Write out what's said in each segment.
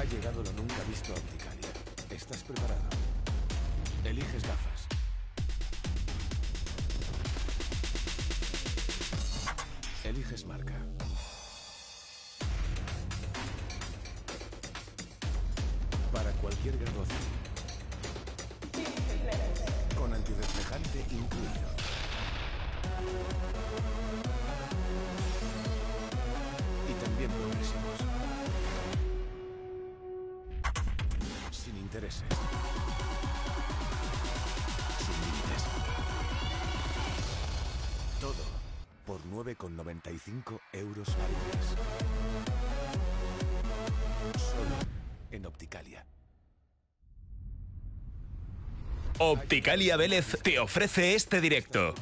Ha llegado lo nunca visto a ¿Estás preparado? Eliges gafas. Eliges marca. Opticalia Vélez te ofrece este directo.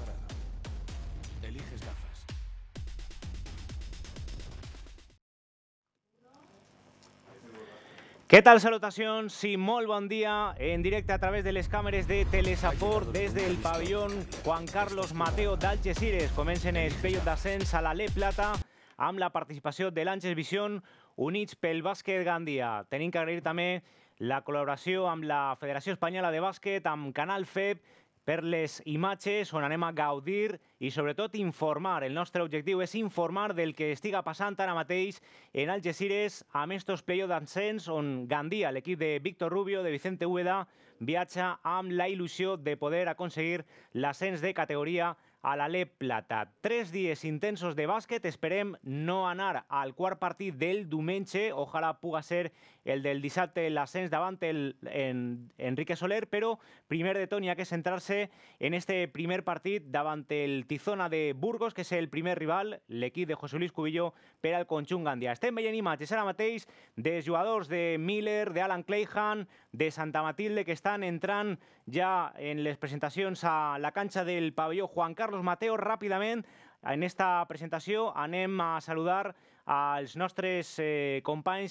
¿Qué tal salutación Simón buen bon en directo a través de las cámaras de Telesapor desde el pabellón Juan Carlos Mateo Ires. Comencen el de d'ascens a la Le Plata amb la participación de Lanches visión units pel básquet Gandía. que agregar también. la col·laboració amb la Federació Espanyola de Bàsquet, amb Canal FEB, per les imatges on anem a gaudir i sobretot informar. El nostre objectiu és informar del que estiga passant ara mateix en Algeciras amb estos playoffs d'ascens on Gandia, l'equip de Víctor Rubio, de Vicente Úbeda, viatja amb la il·lusió de poder aconseguir l'ascens de categoria a l'Ale Plata. Tres dies intensos de bàsquet, esperem no anar al quart partit del diumenge, ojalà puga ser el del el l'ascens davant el, Enrique Soler, pero primer de Toni hay que centrarse en este primer partido davante el Tizona de Burgos, que es el primer rival, l'equip de José Luis Cubillo Peral al estén Estén Estem veient imatges ara de jugadores de Miller, de Alan Clayhan, de Santa Matilde, que están entran ya en las presentaciones a la cancha del pabellón Juan Carlos Mateo. Rápidamente, en esta presentación, anem a saludar a nuestros eh,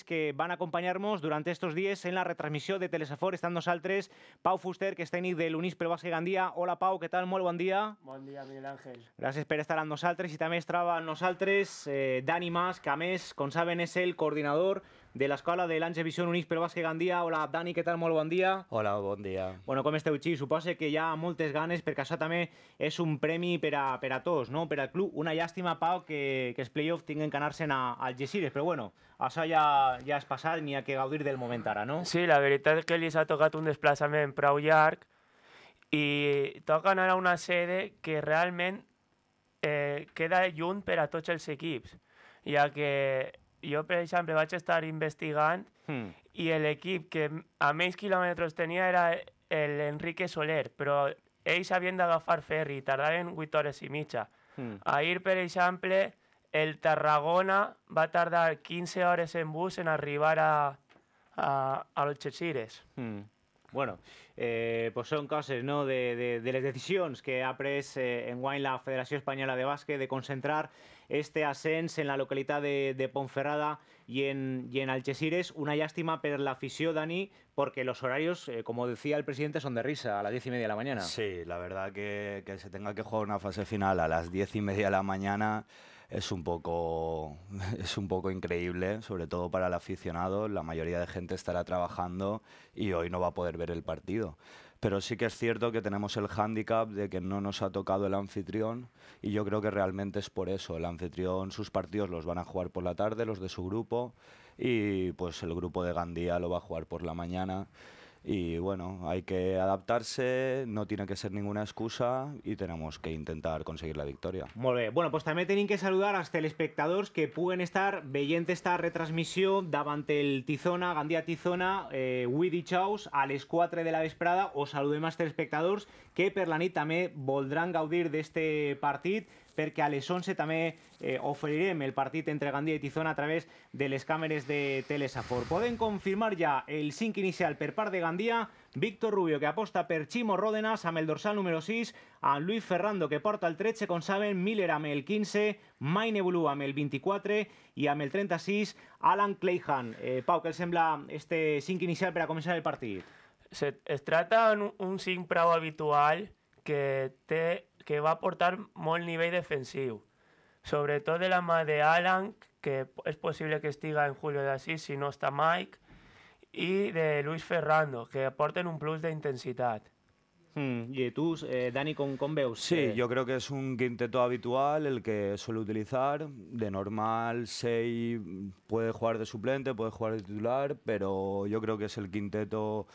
que van a acompañarnos durante estos días en la retransmisión de Telesafor. Estan nosaltres Pau Fuster, que és tècnic de l'Unis Pel Bàsquet Gandia. Hola, Pau, ¿qué tal? Muy buen día. Buen día Miguel Ángel. Gracias per estar amb nosaltres i y también troba amb eh, Dani Mas, que a més, saben, es el coordinador de l'Escola de l'Ange Vision Unix per Basque Gandia. Hola, Dani, què tal? Molt bon dia. Hola, bon dia. Bueno, com esteu, Xi? Suposo que hi ha moltes ganes, perquè això també és un premi per a, per a tots, no? Per al club. Una llàstima, Pau, que, que els play-offs tinguin que anar-se'n al Gessires, però bueno, això ja, ja és passat, n'hi ha que gaudir del moment ara, no? Sí, la veritat és que li s'ha tocat un desplaçament prou llarg i toca anar a una sede que realment eh, queda lluny per a tots els equips, ja que jo, per exemple, a estar investigando hmm. y el equipo que a menys kilómetros tenía era el Enrique Soler, però ells havien d'agafar ferri, tardaven 8 horas y mitja. Hmm. a ir per exemple, el Tarragona va a tardar 15 horas en bus en arribar a, a, los Chechires. Hmm. Bueno, eh, pues son casos ¿no? de, de, las decisiones que ha eh, en Wine la Federación Española de Básquet de concentrar este ascens en la localidad de, Ponferrada y en, y Alchesires. Una lástima para la afición, Dani, porque los horarios, eh, como decía el presidente, son de risa, a las diez y media de la mañana. Sí, la verdad que, que se tenga que jugar una fase final a las diez y media de la mañana es un poco es un poco increíble, sobre todo para el aficionado. La mayoría de gente estará trabajando y hoy no va a poder ver el partido pero sí que es cierto que tenemos el hándicap de que no nos ha tocado el anfitrión y yo creo que realmente es por eso. El anfitrión sus partidos los van a jugar por la tarde, los de su grupo, y pues el grupo de Gandía lo va a jugar por la mañana y bueno, hay que adaptarse, no tiene que ser ninguna excusa y tenemos que intentar conseguir la victoria. muy bien Bueno, pues también tienen que saludar a los telespectadores que pueden estar viendo esta retransmisión davant el Tizona, gandía Tizona, eh, chaus al a de la vesprada. os saludé más telespectadores que perlanita la nit de este gaudir este partido. perquè a les 11 també eh, oferirem el partit entre Gandia i Tizona a través de les càmeres de Telesafor. Podem confirmar ja el 5 inicial per part de Gandia, Víctor Rubio, que aposta per Chimo Ródenas amb el dorsal número 6, a Luis Ferrando, que porta el 13, com saben, Miller amb el 15, Maine Blue amb el 24 i amb el 36, Alan Clayhan. Eh, Pau, què els sembla este 5 inicial per a començar el partit? Se, es tracta d'un 5 prou habitual que té que va a aportar nivel defensivo. Sobre todo de la de Alan, que es posible que estiga en Julio de así, si no está Mike, y de Luis Ferrando, que aporten un plus de intensidad. Y hmm, tú, eh, Dani, ¿con, con Beus? Sí, yo creo que es un quinteto habitual el que suele utilizar. De normal, Sei puede jugar de suplente, puede jugar de titular, pero yo creo que es el quinteto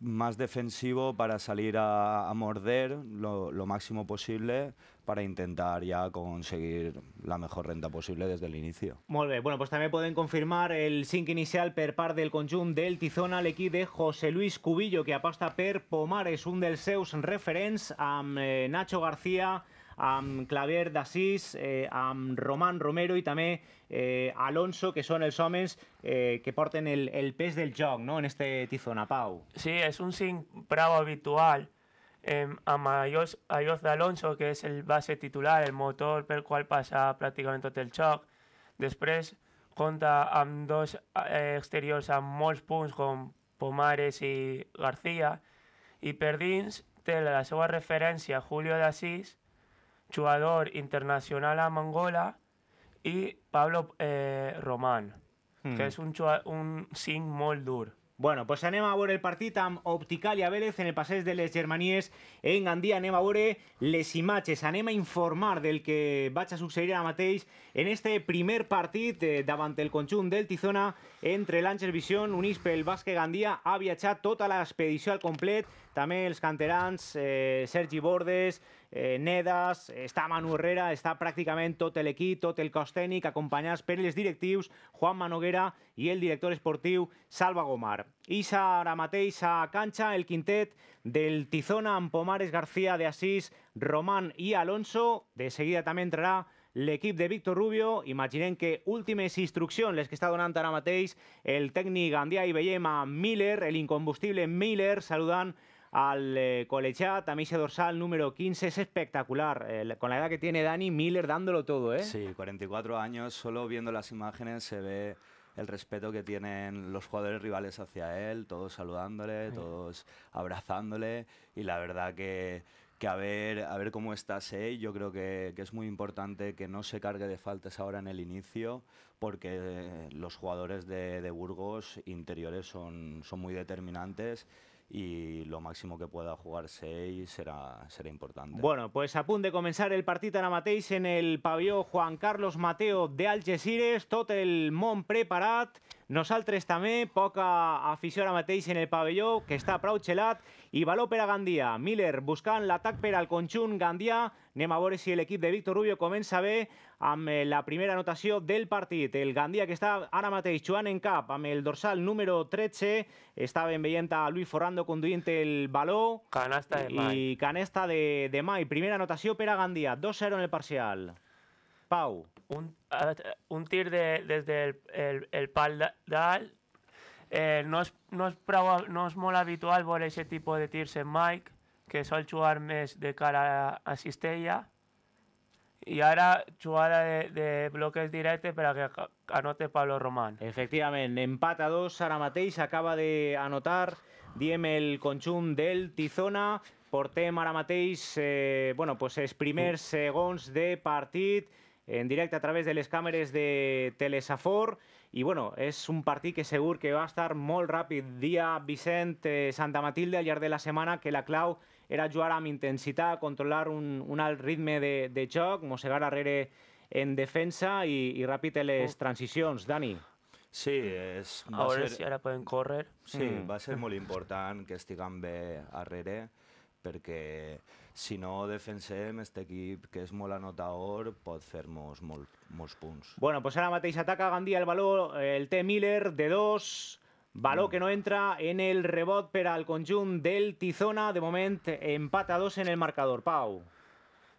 más defensivo para salir a, a morder lo, lo, máximo posible para intentar ya conseguir la mejor renta posible desde el inicio. Molt bé, bueno, pues també pueden confirmar el 5 inicial per part del conjunt del Tizona, l'equip de José Luis Cubillo, que aposta per Pomares, un dels seus referents, amb eh, Nacho García, amb Claver d'Assís, eh, amb Román Romero i també eh, Alonso, que són els homes eh, que porten el, el pes del joc no? en este Tizona, Pau. Sí, és un cinc prou habitual eh, amb Ayos, Ayos d'Alonso, que és el base titular, el motor pel qual passa pràcticament tot el joc. Després compta amb dos eh, exteriors amb molts punts, com Pomares i García, i per dins té la seva referència Julio d'Assís, jugador internacional amb Angola, i Pablo eh, Román, mm. que és hmm. un, un 5 molt dur. Bueno, pues anem a veure el partit amb Opticalia Vélez en el passeig de les Germanies en Gandia. Anem a veure les imatges, anem a informar del que vaig a succeir ara mateix en este primer partit eh, davant el conjunt del Tizona entre l'Àngel Vision, unís pel bàsquet Gandia. Ha viatjat tota l'expedició al complet, també els canterans eh, Sergi Bordes, Eh, Nedas, está Manu Herrera, prácticamente prácticamente Telequito l'equip, tot el cos directius Juan Manoguera y el director esportiu Salva Gomar. Isa ara a cancha el quintet del Tizona Pomares García de Asís, Román y Alonso. De seguida también entrará... ...el equipo de Víctor Rubio. ...imaginen que últimas instrucciones... les que está donando ara el técnico Andiay y veiem Miller el incombustible Miller, saludan al eh, Colechá, dorsal número 15, es espectacular. con la edad que tiene Dani, Miller dándolo todo, ¿eh? Sí, 44 años, solo viendo las imágenes se ve el respeto que tienen los jugadores rivales hacia él, todos saludándole, todos abrazándole y la verdad que, que a ver, a ver cómo está sé Yo creo que, que, es muy importante que no se cargue de faltas ahora en el inicio, porque eh, los jugadores de, de Burgos interiores son, son muy determinantes y lo máximo que pueda jugar 6 será, será importante. Bueno, pues a punto de començar el partit ara mateix en el pavió Juan Carlos Mateo de Algeciras, tot el món preparat, nosaltres també, poca afició ara mateix en el pavelló, que està prou chelat i baló per a Gandia. Miller buscant l'atac per al conjunt Gandia. Anem a veure si l'equip de Víctor Rubio comença bé amb eh, la primera anotació del partit. El Gandia que està ara mateix jugant en cap amb el dorsal número 13. Estaven veient a Luis Forrando conduint el baló. Canasta de mai. I canesta de, de mai. Primera anotació per a Gandia. 2-0 en el parcial. Pau. Un, eh, un tir de, des del el, el pal dalt Eh, no, és, no, és prou, no és molt habitual veure aquest tipus de tirs en Mike, que sol jugar més de cara a, Cistella, i ara jugada de, de bloques directes per a que anote Pablo Román. Efectivament, empat a dos, ara mateix acaba d'anotar, diem el conjunt del Tizona, portem ara mateix eh, bueno, pues els primers segons de partit, en directe a través de les càmeres de Telesafor, i bueno, és un partit que segur que va estar molt ràpid. Dia Vicent, eh, Santa Matilde, al llarg de la setmana, que la clau era jugar amb intensitat, controlar un, un alt ritme de, de joc, mossegar darrere en defensa i, i ràpid les oh. transicions. Dani. Sí, és, va a veure ser... si ara podem córrer. Sí, mm. va ser molt important que estiguen bé darrere, perquè si no defensem, este equipo que es muy anotador pot fer-nos punts. Bueno, pues ahora mateix ataca Gandia el valor, el T. Miller de dos, baló mm. que no entra en el rebot pero al conjunt del Tizona, de momento, empatados dos en el marcador, Pau.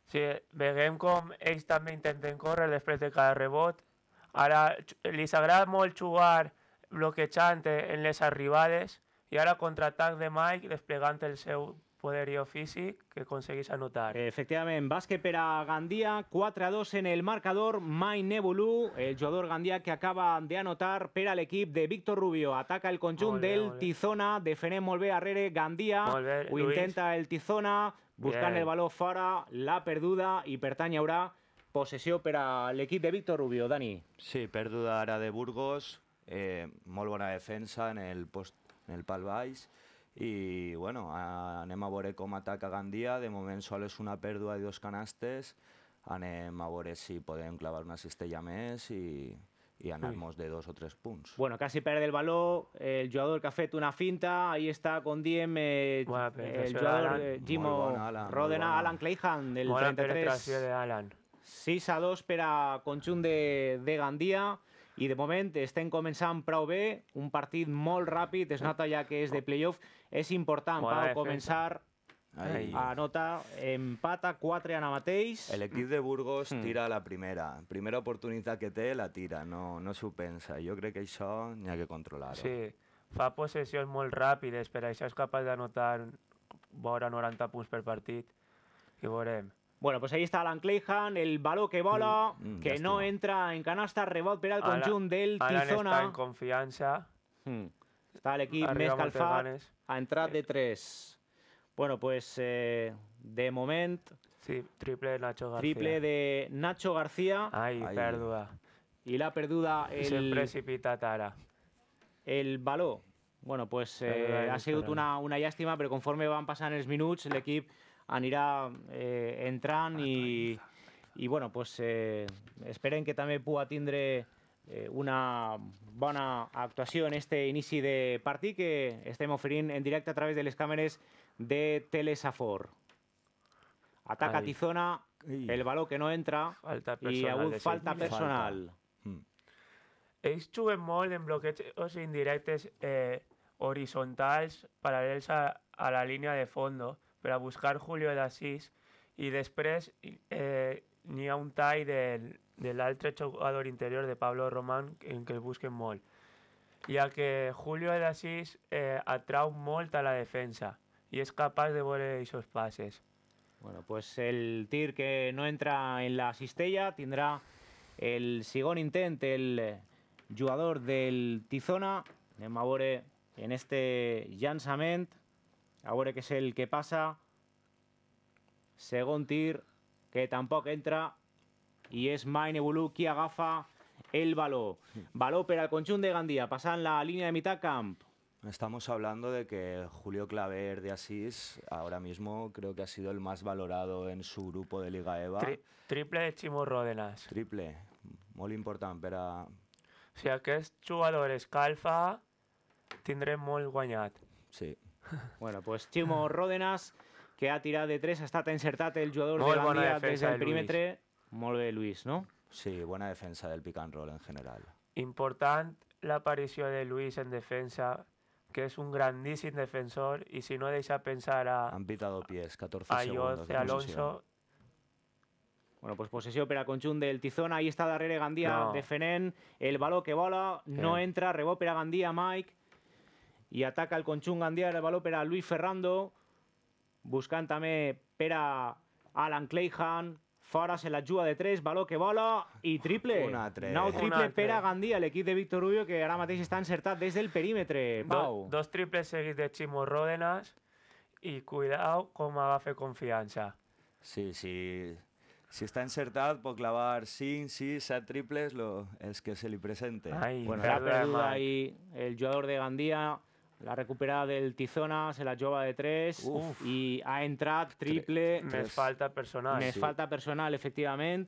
Sí, veiem com ells també intenten correr després de cada rebot. Ahora li agrada molt jugar bloquejant en les arribades Y ahora contraatac de Mike desplegante el seu poderío físic que aconseguís anotar. Efectivament, bàsquet per a Gandia, 4 a 2 en el marcador, Mai Nebulú, el jugador Gandia que acaba de anotar per a l'equip de Víctor Rubio. Ataca el conjunt bé, del Tizona, defenem molt bé arrere Gandia, bé, ho Luis. intenta el Tizona, buscant bé. el valor fora, la perduda i per tant hi haurà possessió per a l'equip de Víctor Rubio, Dani. Sí, perduda ara de Burgos, eh, molt bona defensa en el, post, en el pal baix, Y bueno, a veure com ataca Gandía. de solo es una pérdida de dos canastes, anem a veure si pueden clavar una cistella mes y ganamos de dos o tres puntos. Bueno, casi pierde el balón, el jugador que ha una finta, ahí está con Diem, eh, el jugador eh, Jimo Rodena, Alan Clayhan, del 33. de Alan. 6 a 2 per a de, de Gandia i de momento, están comenzando prou un partido muy rápido, es nota ya que es de playoff És important, Pau, defensa. començar Ai. Anota, empata 4 ara mateix. L'equip de Burgos hmm. tira la primera. Primera oportunitat que té, la tira. No, no s'ho pensa. Jo crec que això n'hi ha que controlar-ho. Sí, fa possessions molt ràpides, per això és capaç d'anotar vora 90 punts per partit. I veurem. Bueno, pues ahí está Alan Clayhan, el baló que bola, mm, mm, que llàstima. no entra en canasta, rebot per al conjunt del Tizona. Alan està en confiança. Mm. el equipo mezcal mezcalfa a entrar de tres. Bueno, pues eh, de momento... Sí, triple de Nacho García. Triple de Nacho García. Ay, perduda. y la perduda... El... precipita El balón Bueno, pues eh, ha sido una, una pero conforme van pasando el minutos, el equipo eh, entran y, y bueno, pues, eh, esperen que también pueda tindre eh, una buena actuación este inicio de partido que estem oferint en directo a través de las cámaras de Telesafor. Ataca Ai. Tizona, el balón que no entra falta personal, i hi falta personal. Mm. es en bloqueos indirectos eh, horizontales paralelos a, la línea de fondo para buscar Julio de Asís y después eh, n'hi un tall del, del altre jugador interior de Pablo Román en que busquen mol ...ya que Julio de Asís eh, atrau a la defensa y es capaz de voler esos pases. Bueno, pues el tir que no entra en la cistella tendrá el sigón intente el jugador del Tizona, en Mabore, en este llançament, ahora que es el que pasa, según tir, que tampoco entra, y es Maine Bulu agafa el baló. Baló para el conjunt de Gandía, pasan la línea de mitad camp. Estamos hablando de que Julio Claver de Asís ahora mismo creo que ha sido el más valorado en su grupo de Liga EVA. triple de Chimo Ródenas. Triple, muy importante pero... Si que es es que es fa molt Sí. Bueno, pues Chimo Ródenas, que ha tirado de tres, hasta el jugador de Gandía desde el perímetro. Molve Luis, Luis no? Sí, buena defensa del pick and roll en general. Importante la aparición de Luis en defensa, que es un grandísimo defensor, y si no deja pensar a... Han pitado pies, 14 a segundos. de Alonso, Bueno, pues posesión para Conchún del Tizón. Ahí está Darrere Gandía de Fenén. El balón que bola, no eh. entra. Rebó para Gandía, Mike. Y ataca el Conchún Gandía. El balón para Luis Ferrando. buscando también para Alan Clayhan en se ayuda de tres, baló que bola y triple. Una no triple pera Gandía, el equipo de Víctor Rubio, que ahora Matéis está desde el el perímetro. dos triples seguidos de Chimo Ródenas Y cuidado, con Magafe confianza. Sí, sí. Si está insertado, pot clavar sin sí sea triples, lo, es que se le presente bueno, ha ahí el jugador de Gandía. La recuperada del Tizona, se la jova de 3 Uf. i ha entrat triple. Tres. Més falta personal. Més sí. falta personal, efectivament.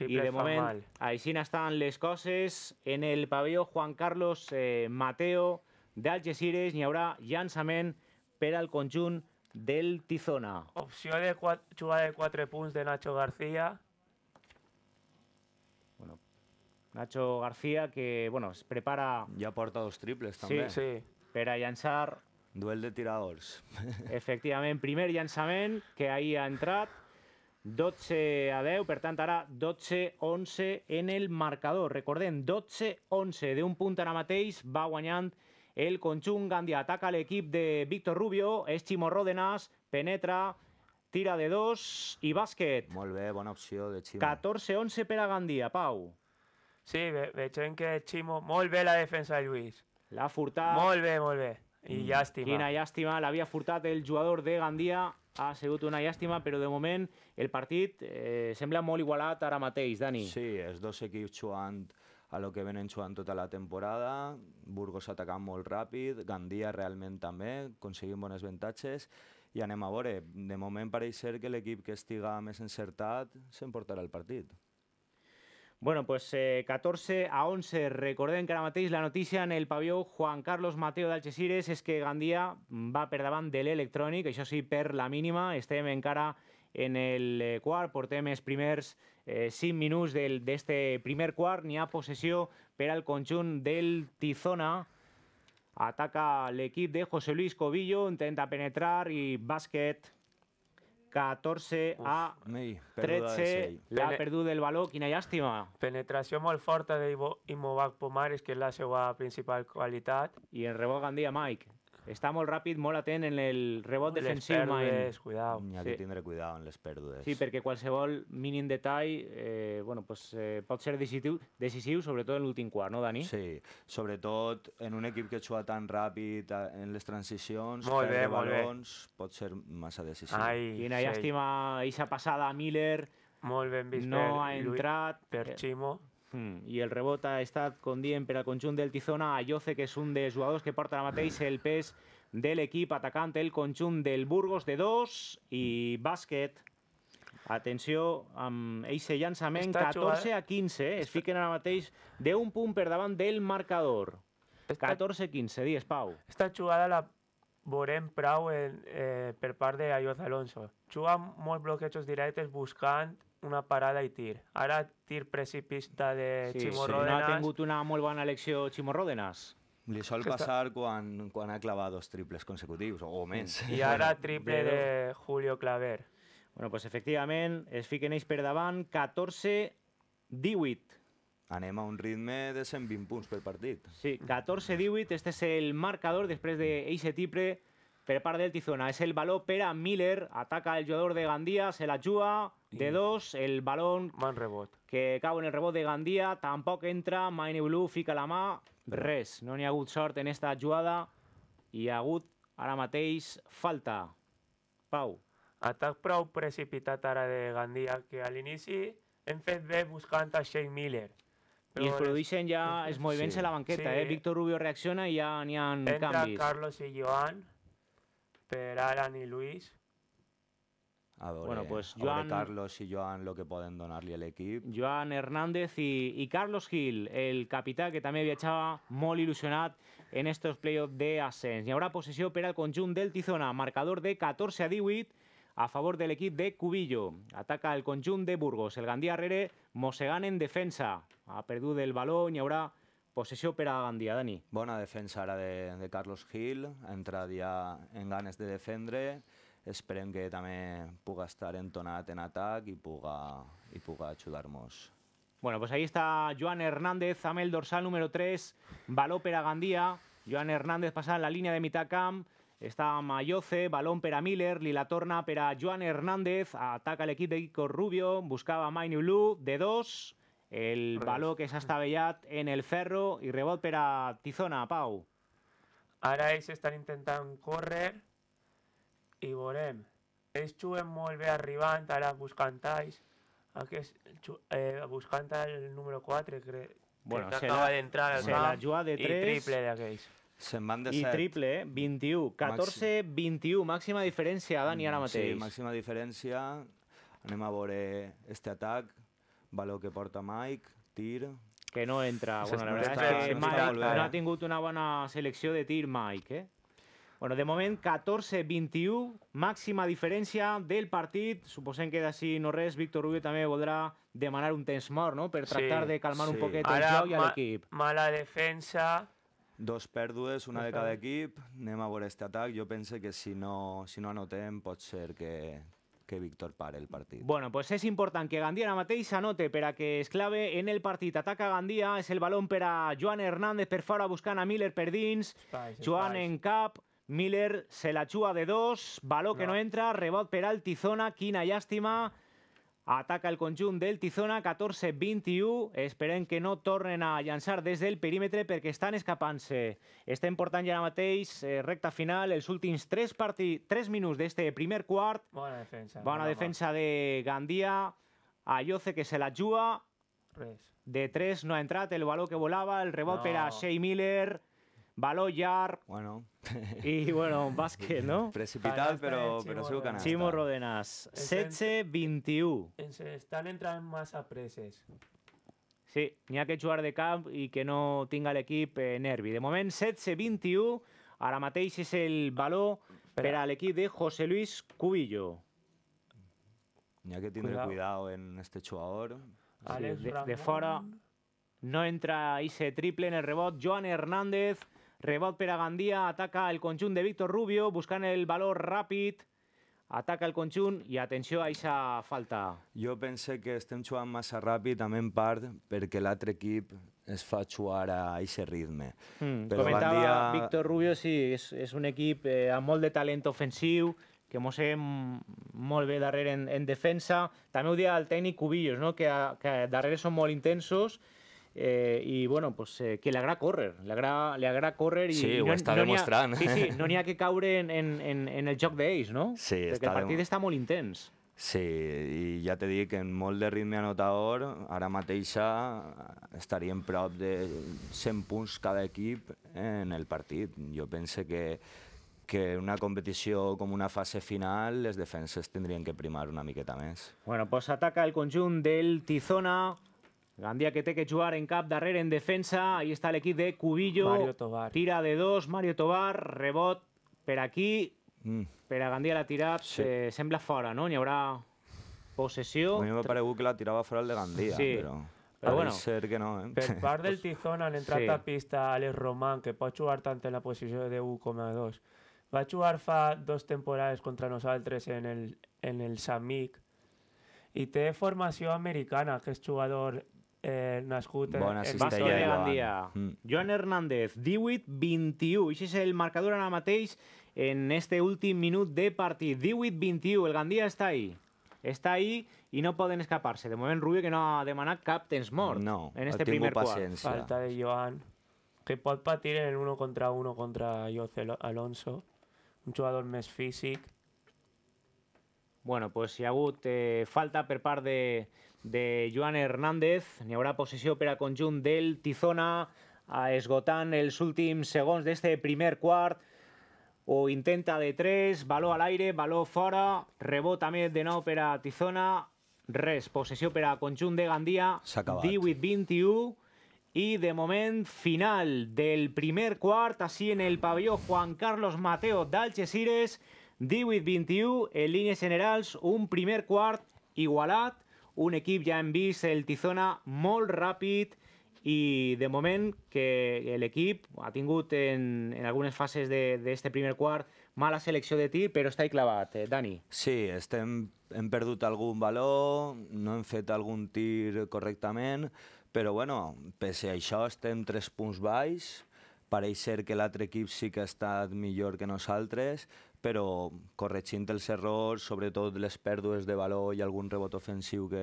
I de moment, mal. així estan les coses. En el pavelló Juan Carlos eh, Mateo d'Algeciras n'hi haurà llançament per al conjunt del Tizona. Opció de jugada de 4 punts de Nacho García. Bueno, Nacho García que bueno, es prepara... Ja porta dos triples també. Sí, sí per a llançar... Duel de tiradors. Efectivament, primer llançament que ahir ha entrat, 12 a 10, per tant ara 12-11 en el marcador. Recordem, 12-11 d'un punt ara mateix va guanyant el conjunt Gandia. Ataca l'equip de Víctor Rubio, és Ximo Rodenas, penetra, tira de dos i bàsquet. Molt bé, bona opció de Ximo. 14-11 per a Gandia, Pau. Sí, ve veiem que Ximo... Molt bé la defensa de Lluís. L'ha furtat... Molt bé, molt bé. I mm, llàstima. Quina llàstima. L'havia furtat el jugador de Gandia. Ha sigut una llàstima, però de moment el partit eh, sembla molt igualat ara mateix, Dani. Sí, els dos equips jugant a lo que venen jugant tota la temporada, Burgos atacant molt ràpid, Gandia realment també, aconseguint bones avantatges, i anem a veure, de moment pareix ser que l'equip que estiga més encertat s'emportarà el partit. Bueno, pues 14 eh, a 11. Recordé que ahora la noticia en el pabellón Juan Carlos Mateo de Alchesires. es que Gandía va per del electrónico y això sí, per la mínima. Estem encara en el eh, quart, por TM's primers sin eh, del de este primer quart. ni ha posesión per al conjunt del Tizona. Ataca el equipo de José Luis Cobillo, intenta penetrar y básquet. 14 a Uf, mi, 13. L'ha perdut el valor, quina llàstima. Penetració molt forta d'Imovac Pomares, que és la seva principal qualitat. I en rebot Gandia, Mike està molt ràpid, molt atent en el rebot Ui, defensiu. Les pèrdues, cuidao. Hi ha sí. que tindre cuidado en les pèrdues. Sí, perquè qualsevol mínim detall eh, bueno, pues, eh, pot ser decisiu, decisiu sobretot en l'últim quart, no, Dani? Sí, sobretot en un equip que juga tan ràpid eh, en les transicions, molt bé, molt balons, bé. pot ser massa decisiu. Ai, Quina sí. llàstima, eixa passada a Miller, molt ben vist no per, ha entrat. per eh, Ximo. Hmm. I el rebot ha estat, com diem, per al conjunt del Tizona, Jose, que és un dels jugadors que porta ara mateix el pes de l'equip atacant el conjunt del Burgos de 2 i bàsquet. Atenció amb eixe llançament, Està 14 a 15, eh? es fiquen ara mateix d'un punt per davant del marcador. 14-15, dies, Pau. Esta jugada la veurem prou en, eh, per part de Ayoz Alonso. Juga molts bloquejos directes buscant una parada i tir. Ara tir precipista de sí, Chimorródenas... Sí, no ha tingut una molt bona elecció Chimorródenas. Li sol passar quan, quan ha clavat dos triples consecutius, o menys. I ara triple de Julio Claver. Bueno, pues efectivament, es fiquen ells per davant, 14-18. Anem a un ritme de 120 punts per partit. Sí, 14-18, este és es el marcador després d'eixe de Tipre per part del Tizona. És el baló per a Miller, ataca el jugador de Gandia, se la juga, de dos, el balón... Man rebot. Que cau en el rebot de Gandia, tampoc entra, Maine Blue fica la mà, res. No n'hi ha hagut sort en esta jugada i hi ha hagut ara mateix falta. Pau. Atac prou precipitat ara de Gandia, que a l'inici hem fet bé buscant a Shane Miller. Però I es produeixen ja els moviments sí, a la banqueta, eh? sí. eh? Víctor Rubio reacciona i ja n'hi ha Entra canvis. Entra Carlos i Joan, per Alan i Luis. bueno, eh, pues Joan, Carlos y Joan lo que pueden donarle al equipo. Joan Hernández y Carlos Gil, el capitán que también había echado Mol il·lusionat en estos playoffs de ascens. Y ahora posesión per al conjunt del Tizona, marcador de 14 a 18 a favor del equipo de Cubillo. Ataca el conjunt de Burgos. El Gandía rere, Mosegan en defensa. Ha perdido el balón y ahora... Pues para Gandía, Dani. Buena defensa ahora de, Carlos Gil, entra en ganes de defender, esperen que también puga estar entonado en ataque y puga, y puga ayudarnos. Bueno, pues ahí está Joan Hernández, Amel dorsal número 3, baló para Gandía, Joan Hernández pasa en la línea de mitad Está Mayoce, balón para Miller, Lila Torna para Joan Hernández, ataca el equipo de Ico Rubio, buscaba Mainu Blue de dos, El baló que s'ha mm. estavellat en el ferro i rebot per a Tizona, Pau. Ara ells estan intentant córrer i veurem. Ells juguen molt bé arribant, ara buscant talls. Aquest, eh, buscant el número 4, crec. Bueno, que acaba d'entrar al se la Se de 3. I triple d'aquells. Se'n van de 7. I triple, eh? 21. 14-21, màxima diferència, Dani, ara mm, mateix. Sí, màxima diferència. Anem a veure este atac valor que porta Mike, tir... Que no entra. Bueno, la veritat és que Mike no ha tingut una bona selecció de tir, Mike, eh? Bueno, de moment 14-21, màxima diferència del partit. Suposem que d'ací no res, Víctor Rubio també voldrà demanar un temps mort, no?, per tractar sí, de calmar sí. un poquet Ara, el joc i ma l'equip. mala defensa... Dos pèrdues, una de cada equip. Anem a veure aquest atac. Jo penso que si no, si no anotem pot ser que, que Víctor pare el partit. Bueno, pues és important que Gandia ara mateix anote per a que es clave en el partit. Ataca Gandia, és el balon per a Joan Hernández per fora buscant a Miller per dins, espais, Joan espais. en cap, Miller se la xua de dos, baló que no, no entra, rebot per Altizona, quina llàstima... Ataca el conjunt del Tizona, 14-21. Esperen que no tornen a lanzar desde el perímetro porque están escapándose. Está importante ya ja eh, recta final Los últimos tres minutos de este primer cuarto. Buena defensa. Buena defensa de Gandía. Ayoce que se la ayuda. De tres no ha entrado el balón que volaba. el rebote era Shea Miller. Baloyar. Bueno. Y bueno, básquet, ¿no? precipitado pero su sigo canasta. Chimo Rodenas. 16-21. Están entrando más a preses. Sí, Ni que jugar de camp y que no tenga el equipo nervi. De momento, 16-21. Ahora mateix es el baló para el equipo de José Luis Cubillo. Ni que tiene cuidado, en este jugador. de, fora no entra ese triple en el rebote Joan Hernández... Rebot per a Gandia, ataca el conjunt de Víctor Rubio, buscant el valor ràpid, ataca el conjunt i atenció a aquesta falta. Jo pense que estem jugant massa ràpid, també en part perquè l'altre equip es fa jugar a aquest ritme. Mm, Però comentava Gandia... Víctor Rubio, sí, és, és un equip eh, amb molt de talent ofensiu, que mossèn molt bé darrere en, en defensa. També ho deia el tècnic Cubillos, no? que, que darrere són molt intensos, eh, i bueno, pues, eh, que li agrada córrer, li agrada, li agrada córrer i, sí, i no, ho està no demostrant. Ha, sí, sí, no n'hi ha que caure en, en, en, en el joc d'ells, no? Sí, Perquè està el partit està molt intens. Sí, i ja te que en molt de ritme anotador, ara mateixa estaríem prop de 100 punts cada equip en el partit. Jo pense que, que una competició com una fase final les defenses tindrien que primar una miqueta més. Bueno, pues ataca el conjunt del Tizona Gandia que té que jugar en cap, darrere en defensa, ahí està l'equip de Cubillo, Mario Tobar. tira de dos, Mario Tobar, rebot per aquí, mm. per a Gandia la tira, sí. eh, sembla fora, no? N'hi haurà possessió... A mi m'ha paregut que la tirava fora el de Gandia, sí. però... Però bueno, ser que no, eh? Per part del Tizón han entrat sí. a pista Alex Román, que pot jugar tant en la posició de 1 com a 2. Va jugar fa dos temporades contra nosaltres en el, en el Samic i té formació americana, que és jugador eh, nascut en, Bona en Bastó de Gandia. Mm. Joan Hernández, 18-21. Això és el marcador ara mateix en este últim minut de partit. 18-21, el Gandia està ahí. Està ahí i no poden escapar-se. De moment, Rubio, que no ha demanat cap temps mort no, en este primer paciència. quart. Falta de Joan, que pot patir en uno contra uno contra Jose Alonso, un jugador més físic. Bueno, pues si ha hagut eh, falta per part de, de Joan Hernández. N'hi haurà possessió per a conjunt del Tizona, esgotant els últims segons d'este primer quart. Ho intenta de 3, baló a l'aire, baló fora, rebot també de nou per a Tizona, res, possessió per a conjunt de Gandia, 18-21, i de moment final del primer quart, així en el pavió Juan Carlos Mateo d'Algeciras, 18-21, en línies generals, un primer quart igualat, un equip, ja hem vist, el Tizona molt ràpid i de moment que l'equip ha tingut en, en algunes fases d'aquest primer quart mala selecció de tir, però està hi clavat, eh, Dani. Sí, estem, hem perdut algun valor, no hem fet algun tir correctament, però bueno, pese a això estem tres punts baix, pareix ser que l'altre equip sí que ha estat millor que nosaltres però corregint els errors, sobretot les pèrdues de valor i algun rebot ofensiu que,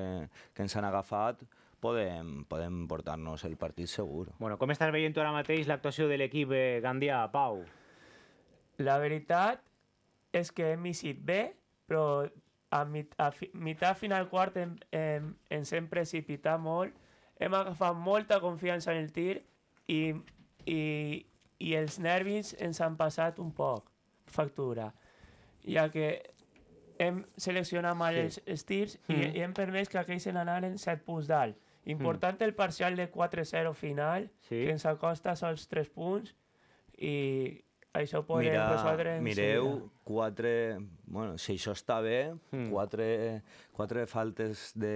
que ens han agafat, podem, podem portar-nos el partit segur. Bueno, com estàs veient tu ara mateix l'actuació de l'equip eh, Gandia, Pau? La veritat és que hem eixit bé, però a, mit, a fi, final quart en, en, ens hem precipitat molt, hem agafat molta confiança en el tir i, i, i els nervis ens han passat un poc factura, ja que hem seleccionat mal sí. els estirs mm. i, i hem permès que aquells se n'anaren 7 punts dalt. Important mm. el parcial de 4-0 final, sí. que ens acosta sols 3 punts, i això ho podem Mira, resoldre... Mireu, sí, quatre... Bueno, si això està bé, mm. quatre, quatre faltes de...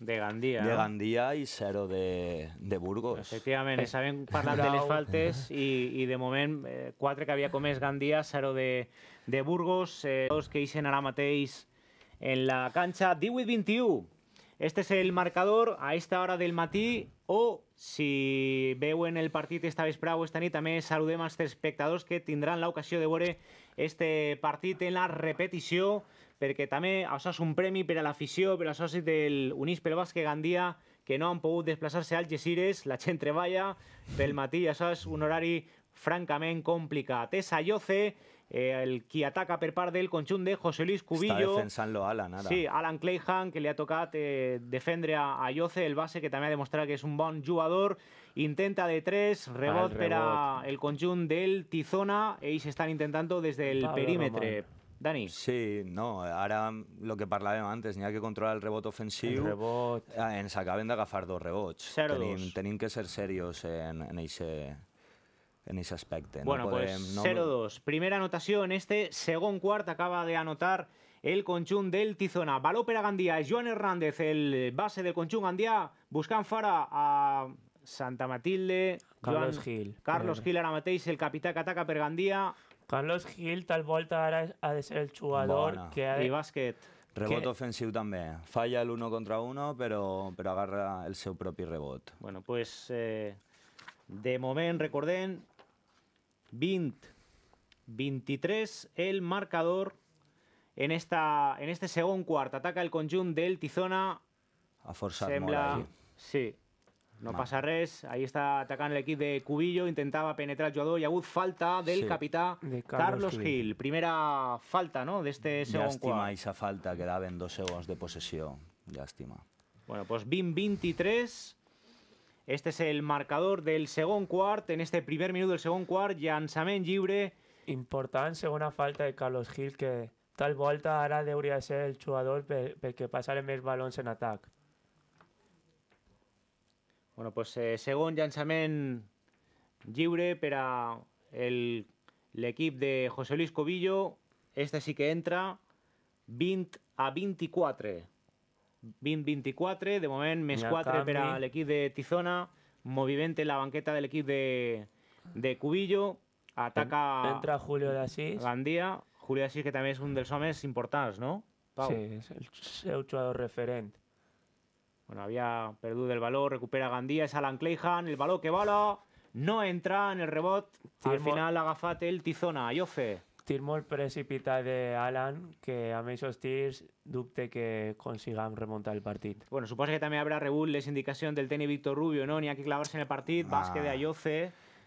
De Gandia. De Gandia i zero de, de Burgos. Efectivament, eh. estàvem parlant Brau. de les faltes i, i de moment eh, quatre que havia comès Gandia, zero de, de Burgos, eh, dos que eixen ara mateix en la canxa 18-21. Este es el marcador a esta hora del matí o si veuen el partit esta vespre o esta nit, també saludem els espectadors que tindran l'ocasió de veure este partit en la repetició, perquè també això és un premi per a l'afició, per als socis del Unís pel Basque Gandia, que no han pogut desplaçar-se al Algeciras, la gent treballa pel matí, això és un horari francament complicat. És a Lloce, eh, el qui ataca per part del conjunt de José Luis Cubillo. Està defensant-lo Alan, ara. Sí, Alan Clayhan, que li ha tocat eh, defendre a, a Yoce, el base, que també ha demostrat que és un bon jugador. Intenta de 3, ah, rebot, ah, per a el conjunt del Tizona. Ells estan intentant des del Va, perímetre. Roman. Dani. Sí, no, ara el que parlàvem antes, n'hi ha que controlar el rebot ofensiu. El rebot. Eh, ens acaben d'agafar dos rebots. Tenim, tenim que ser serios en, en eixe, en ese aspecto. Bueno, pues 0-2. Primera anotación este segundo cuarto Acaba de anotar el conchún del Tizona. Baló per a Joan Hernández, el base del conchún Gandía, buscan Fara, a Santa Matilde. Carlos Gil. Carlos Gil ahora Matéis el capitán que ataca per Gandía. Carlos Gil, tal volta, ahora ha de ser el jugador que ha de... Y Rebote Rebot ofensivo también. Falla el uno contra uno pero pero agarra el seu propio rebot. Bueno, pues, eh, de momento, recorden. 20, 23 el marcador en, esta, en este segundo cuarto. Ataca el conjunto del Tizona. A forzar Sí, no pasa res, ahí está atacando el equipo de Cubillo, Intentaba penetrar el jugador, y falta del capitán Carlos, Gil. Primera falta, no?, De este segundo esa falta esa falta, en dos segundos de posesión. Lástima. Bueno, pues 20-23, Este és el marcador del segon quart. En este primer minut del segon quart, llançament lliure. Important, segona falta de Carlos Gil, que tal volta ara hauria de ser el jugador per, passar passaren més balons en atac. Bueno, pues, eh, segon llançament lliure per a l'equip de José Luis Cobillo. Este sí que entra 20 a 24. 20-24, de momento, mes 4 para el equipo de Tizona, Movimiento en la banqueta del equipo de, Cubillo, ataca... Entra Julio de Asís. Julio de Asís que también es un del homes importantes no? Sí, es el seu Referente. Bueno, había perdido el valor, recupera Gandía. Es Alan Clayhan, el balón que bala, no entra en el rebot, al final agafate el Tizona, Jofe. tir molt precipitat d'Alan, que amb aquests tirs dubte que consigam remuntar el partit. Bueno, suposo que també haurà rebut les indicacions del tenis Víctor Rubio, no? N'hi ha que clavar-se en el partit, ah. de d'Ayofe...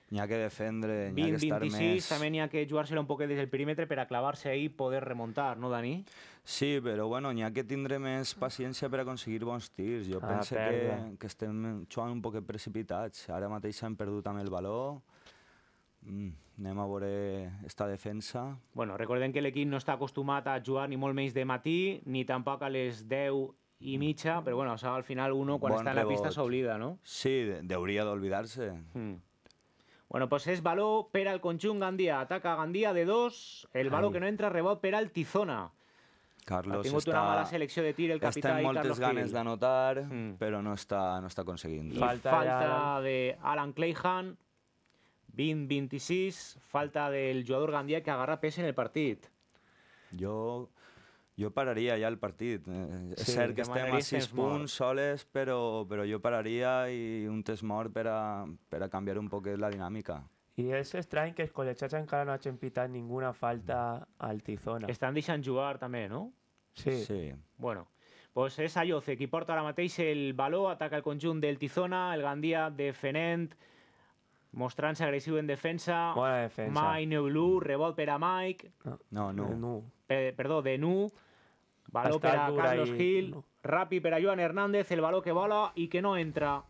N'hi ha que defendre, n'hi ha que estar 26, més... també n'hi ha que jugar-se-la un poquet des del perímetre per a clavar-se i poder remuntar, no, Dani? Sí, però bueno, n'hi ha que tindre més paciència per aconseguir bons tirs. Jo ah, penso que, que estem jugant un poquet precipitats. Ara mateix han perdut amb el valor Mm, anem a veure esta defensa. Bueno, recordem que l'equip no està acostumat a jugar ni molt menys de matí, ni tampoc a les 10 i mm. mitja, però bueno, o al final uno quan bon està en la pista s'oblida, no? Sí, deuria d'oblidar-se. Mm. Bueno, pues és baló per al conjunt Gandia. Ataca Gandia de dos, el baló que no entra, rebot per al Tizona. Carlos ha tingut està, una mala selecció de tir el capità està amb moltes ganes d'anotar, mm. però no està, no està aconseguint. I falta, falta ja... de Alan Clayhan, 20-26, falta del jugador gandia que agarra pes en el partit. Jo, jo pararia ja el partit. Eh, sí, és cert que estem a 6 punts mort. soles, però, però jo pararia i un test mort per a, per a canviar un poquet la dinàmica. I és estrany que els col·legiats encara no hagin pitat ninguna falta al Tizona. Estan deixant jugar també, no? Sí. sí. Bueno, pues és Ayoce qui porta ara mateix el baló, ataca el conjunt del Tizona, el Gandia defenent, Mostrant-se agressiu en defensa. Bona defensa. Mai Neulu, rebot per a Mike. No, no. no. no. Per, perdó, de Nu. Baló per a Carlos i... Gil. No. Ràpid per a Joan Hernández. El baló que vola i que no entra.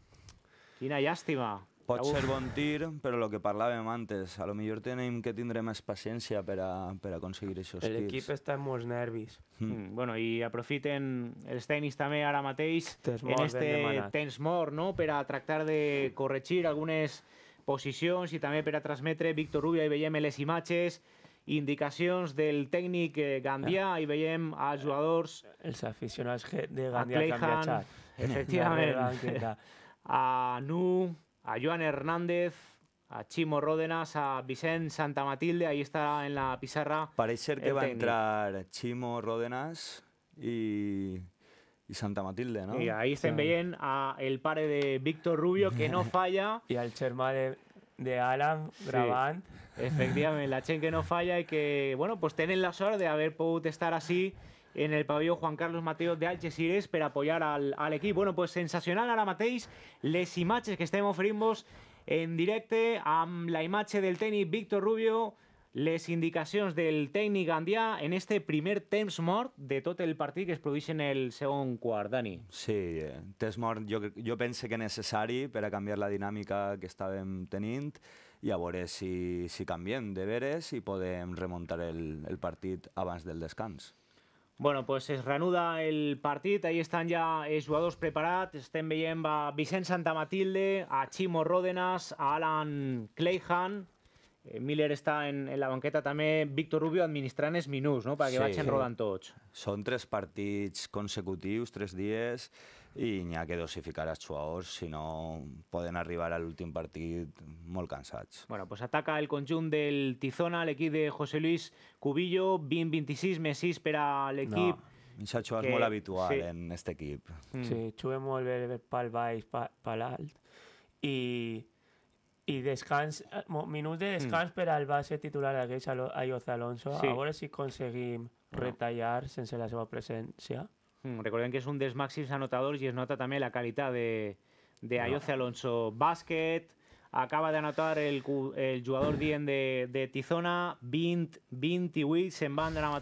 Quina llàstima. Pot ser bon tir, però el que parlàvem antes, a lo millor tenim que tindre més paciència per, a, per a aconseguir aquests tirs. L'equip està amb molts nervis. Mm. Mm, bueno, I aprofiten els tenis també ara mateix, en este temps mort, no? per a tractar de corregir algunes Posición y también para transmitir, Víctor Rubia y veiem les Maches indicaciones del técnico eh, Gandia y ah. i veiem jugadores, jugadors... Eh, els de Gandia a Clayhan, efectivamente. a Nu, a Joan Hernández, a Chimo Ródenas, a Vicent Santa Matilde, ahí está en la pizarra. Parece que va a entrar Chimo Ródenas y y Santa Matilde, ¿no? Y ahí se bien a el padre de Víctor Rubio, que no falla. y al Cherma de, Alan Brabant. efectivamente, la Chen que no falla y que, bueno, pues tienen la suerte de haber podido estar así en el pabellón Juan Carlos Mateos de Algeciras para apoyar al, al equipo. Bueno, pues sensacional la Mateís. les imágenes que estemos ofreciendo en directo a la imagen del tenis Víctor Rubio les indicacions del tècnic Gandia en este primer temps mort de tot el partit que es produeix en el segon quart, Dani. Sí, eh, temps mort jo, jo penso que necessari per a canviar la dinàmica que estàvem tenint i a veure si, si canviem de veres i podem remuntar el, el partit abans del descans. Bueno, pues es reanuda el partit, ahí estan ja els jugadors preparats, estem veient a Vicent Santamatilde, a Chimo Ródenas, a Alan Clayhan, Eh, Miller està en, en la banqueta també, Víctor Rubio administrant els minuts, no? perquè sí. vagin rodant tots. Són tres partits consecutius, tres dies, i n'hi ha que dosificar els jugadors, si no poden arribar a l'últim partit molt cansats. Bueno, pues ataca el conjunt del Tizona, l'equip de José Luis Cubillo, 20-26 més 6 per a l'equip. No. Això que... és molt habitual sí. en aquest equip. Mm. Sí, juguem molt bé pel baix, pel alt, i Y eh, hmm. descanso, minuts de descanso para el al base titular de Ayoce Alonso, sí. a si retallar sense la seva presència. Hmm, que es un dels anotador y es nota también la calidad de, de ah. Ayoz Alonso. Básquet, acaba de anotar el, jugador bien de, de Tizona, 20, 28, en van ara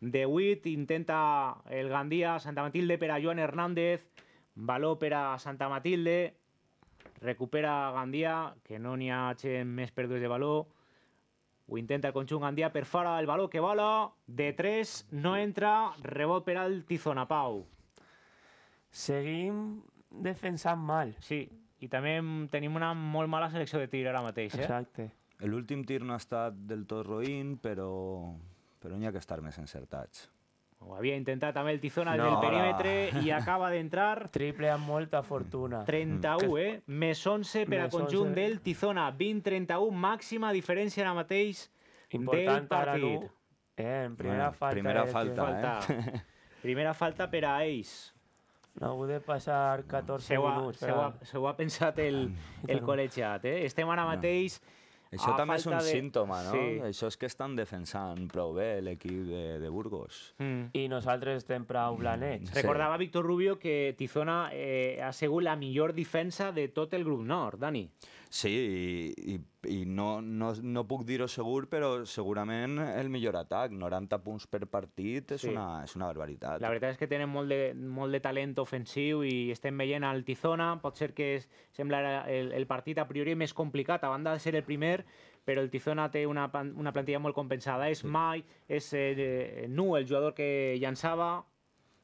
de Witt. intenta el Gandía, Santa Matilde per Joan Hernández, Baló a Santa Matilde, recupera Gandia, que no n'hi ha hecho més pèrdues de valor, ho intenta el conjunt Gandia, perfora el valor que vola, de 3, no entra, rebot per al Tizona Pau. Seguim defensant mal. Sí, i també tenim una molt mala selecció de tir ara mateix. Eh? Exacte. L'últim tir no ha estat del tot roïn, però, però n'hi ha que estar més encertats. Ho havia intentat també el Tizona no, del perímetre i acaba d'entrar... Triple amb molta fortuna. 31, mm. eh? Més 11 per al a conjunt 11. del Tizona. 20-31, màxima diferència ara mateix Important, del partit. Ara, eh, en primera bueno, falta. Primera eh, falta, eh? falta. Primera falta per a ells. No, hagut de passar 14 se minuts. S'ho ha, ha, eh? pensat el, el col·legiat, eh? Estem ara mateix... No això a també és un de... símptoma, no? Sí. Això és que estan defensant prou bé l'equip de, de Burgos. Mm. I nosaltres estem prou blanets. Mm. Recordava sí. Víctor Rubio que Tizona eh, ha sigut la millor defensa de tot el grup nord, Dani. Sí, i, i i no, no, no puc dir-ho segur, però segurament el millor atac. 90 punts per partit és, sí. una, és una barbaritat. La veritat és que tenen molt de, molt de talent ofensiu i estem veient al Tizona, pot ser que és, sembla el, el partit a priori més complicat, a banda de ser el primer, però el Tizona té una, una plantilla molt compensada. És sí. Mai, és eh, Nu, el jugador que llançava,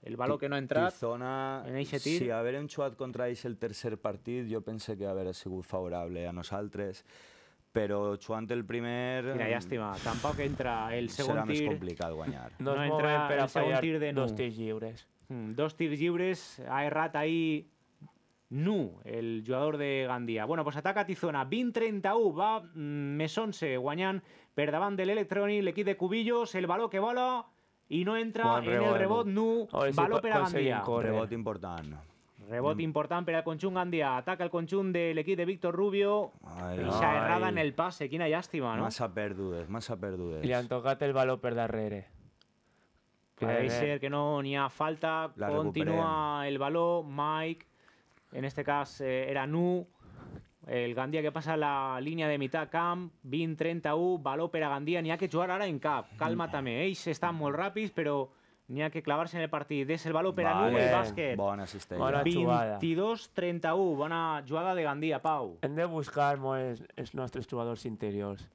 el valor que no ha entrat Tizona, en tir. Si haver jugat contra ells el tercer partit, jo pense que haver sigut favorable a nosaltres. Pero Chuante el primer... Mira, em, lástima, tampoco entra el segundo serà tir... Serà No, entra el tir de dos tirs libres. Mm, dos tirs lliures, ha errat ahí Nu, el jugador de Gandía. Bueno, pues ataca Tizona, 20 u va mm, Mesonse, més perdaban del per le de l'Electroni, Cubillos, el baló que vola Y no entra en el rebote Nu, baló per a Gandia. Rebot mm. important per al conjunt Gandia. Ataca el conjunt de l'equip de Víctor Rubio. Ai, errada en el passe. Quina llàstima, no? Massa perdudes, massa perdudes. Li han tocat el baló per darrere. Pareix ser que no n'hi ha falta. La Continua el baló. Mike, en este cas eh, era Nu. El Gandia que passa la línia de meitat camp, 20-31, baló per a Gandia, n'hi ha que jugar ara en cap, calma mm. també, ells estan molt ràpids però n'hi ha que clavar-se en el partit. És el valor per vale. a nu el bàsquet. Bona cistella. Bona 22-31, bona jugada de Gandia, Pau. Hem de buscar molt els nostres jugadors interiors.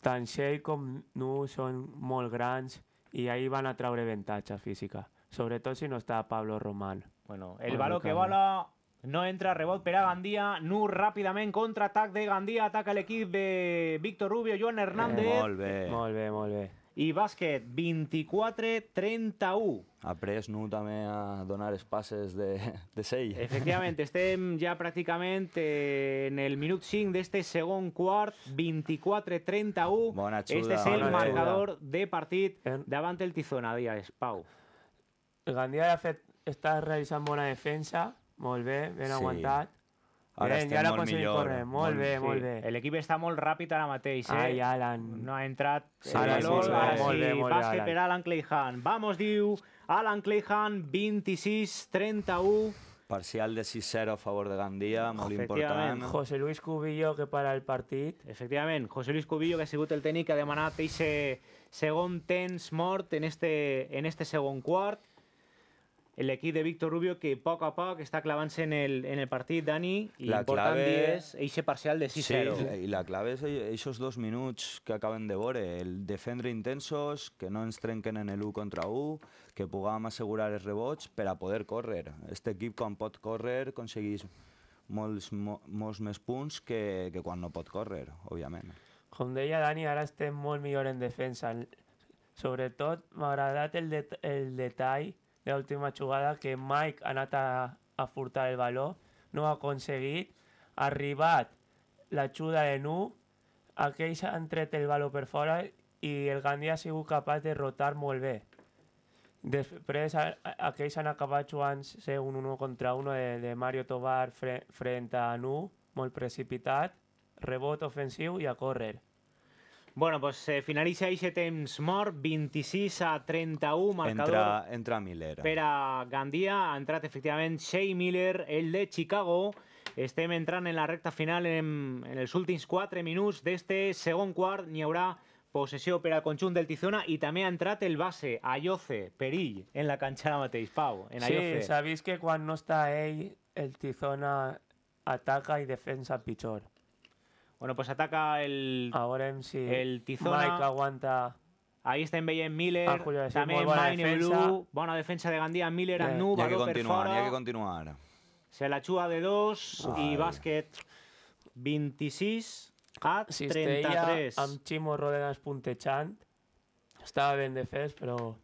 Tant Shea com Nu són molt grans i ahir van a traure avantatge física. Sobretot si no està Pablo Román. Bueno, el valor que vola no entra, rebot per a Gandia. Nu ràpidament, contraatac de Gandia, ataca l'equip de Víctor Rubio, Joan eh, Hernández. Eh, molt bé. Molt bé, molt bé i bàsquet 24-31. Après no, també a donar els passes de, de sell. Efectivament, estem ja pràcticament eh, en el minut 5 d'este segon quart, 24-31. Bona xuda. Este és el marcador xuda. de partit davant el Tizona, Díaz, Pau. El Gandia, de fet, està realitzant bona defensa, molt bé, ben sí. aguantat. Ara Bien, estem ja molt millor. Correr. Molt, molt bé, sí. molt bé. L'equip està molt ràpid ara mateix, eh? Ai, Alan. No ha entrat... Sí, ara sí, molt bé, ara sí. Molt bé, molt bé, Alan. per Alan Clayhan. Vamos, diu Alan Clayhan, 26-31. Parcial de 6-0 a favor de Gandia, molt important. José Luis Cubillo que para el partit. Efectivament, José Luis Cubillo que ha sigut el tècnic que ha demanat aquest segon temps mort en este, en este segon quart l'equip de Víctor Rubio que a poc a poc està clavant-se en, el, en el partit, Dani, i important clave... és eixe parcial de 6-0. Sí, i la clave és aquests dos minuts que acaben de veure, el defendre intensos, que no ens trenquen en l'1 contra 1, que puguem assegurar els rebots per a poder córrer. Aquest equip, quan pot córrer, aconsegueix molts, mo, molts més punts que, que quan no pot córrer, òbviament. Com deia Dani, ara estem molt millor en defensa. Sobretot m'ha agradat el, de, el detall de l'última jugada que Mike ha anat a, a furtar el valor, no ha aconseguit, ha arribat l'ajuda de Nu, aquells han tret el valor per fora i el Gandia ha sigut capaç de rotar molt bé. Després, aquells han acabat jugant ser un 1 contra 1 de, de Mario Tobar fre frent a Nu, molt precipitat, rebot ofensiu i a córrer. Bueno, pues eh, finaliza ahí ese temps mort, 26 a 31, marcador. Entra, entra Miller. Espera Gandía ha entrado Miller, el de Chicago. me entrando en la recta final en, el últimos cuatro 4 de este segundo quart. Ni habrá posesión para al del Tizona Y también ha el base, Ayoce, Perill, en la cancha de Mateis Pau, en Sí, sabéis que cuando no ahí el Tizona ataca y defensa pichor. Bueno, pues ataca el. Ahora El Tizona. aguanta. Ahí está en Miller. también Mine Blue. Buena defensa de Gandía. Miller, a Nuba. hay que continuar, hay que continuar. Se la chúa de dos, y básquet 26 a 33. Amb Chimo Rodenas Puntechant. Estaba bien de fes, pero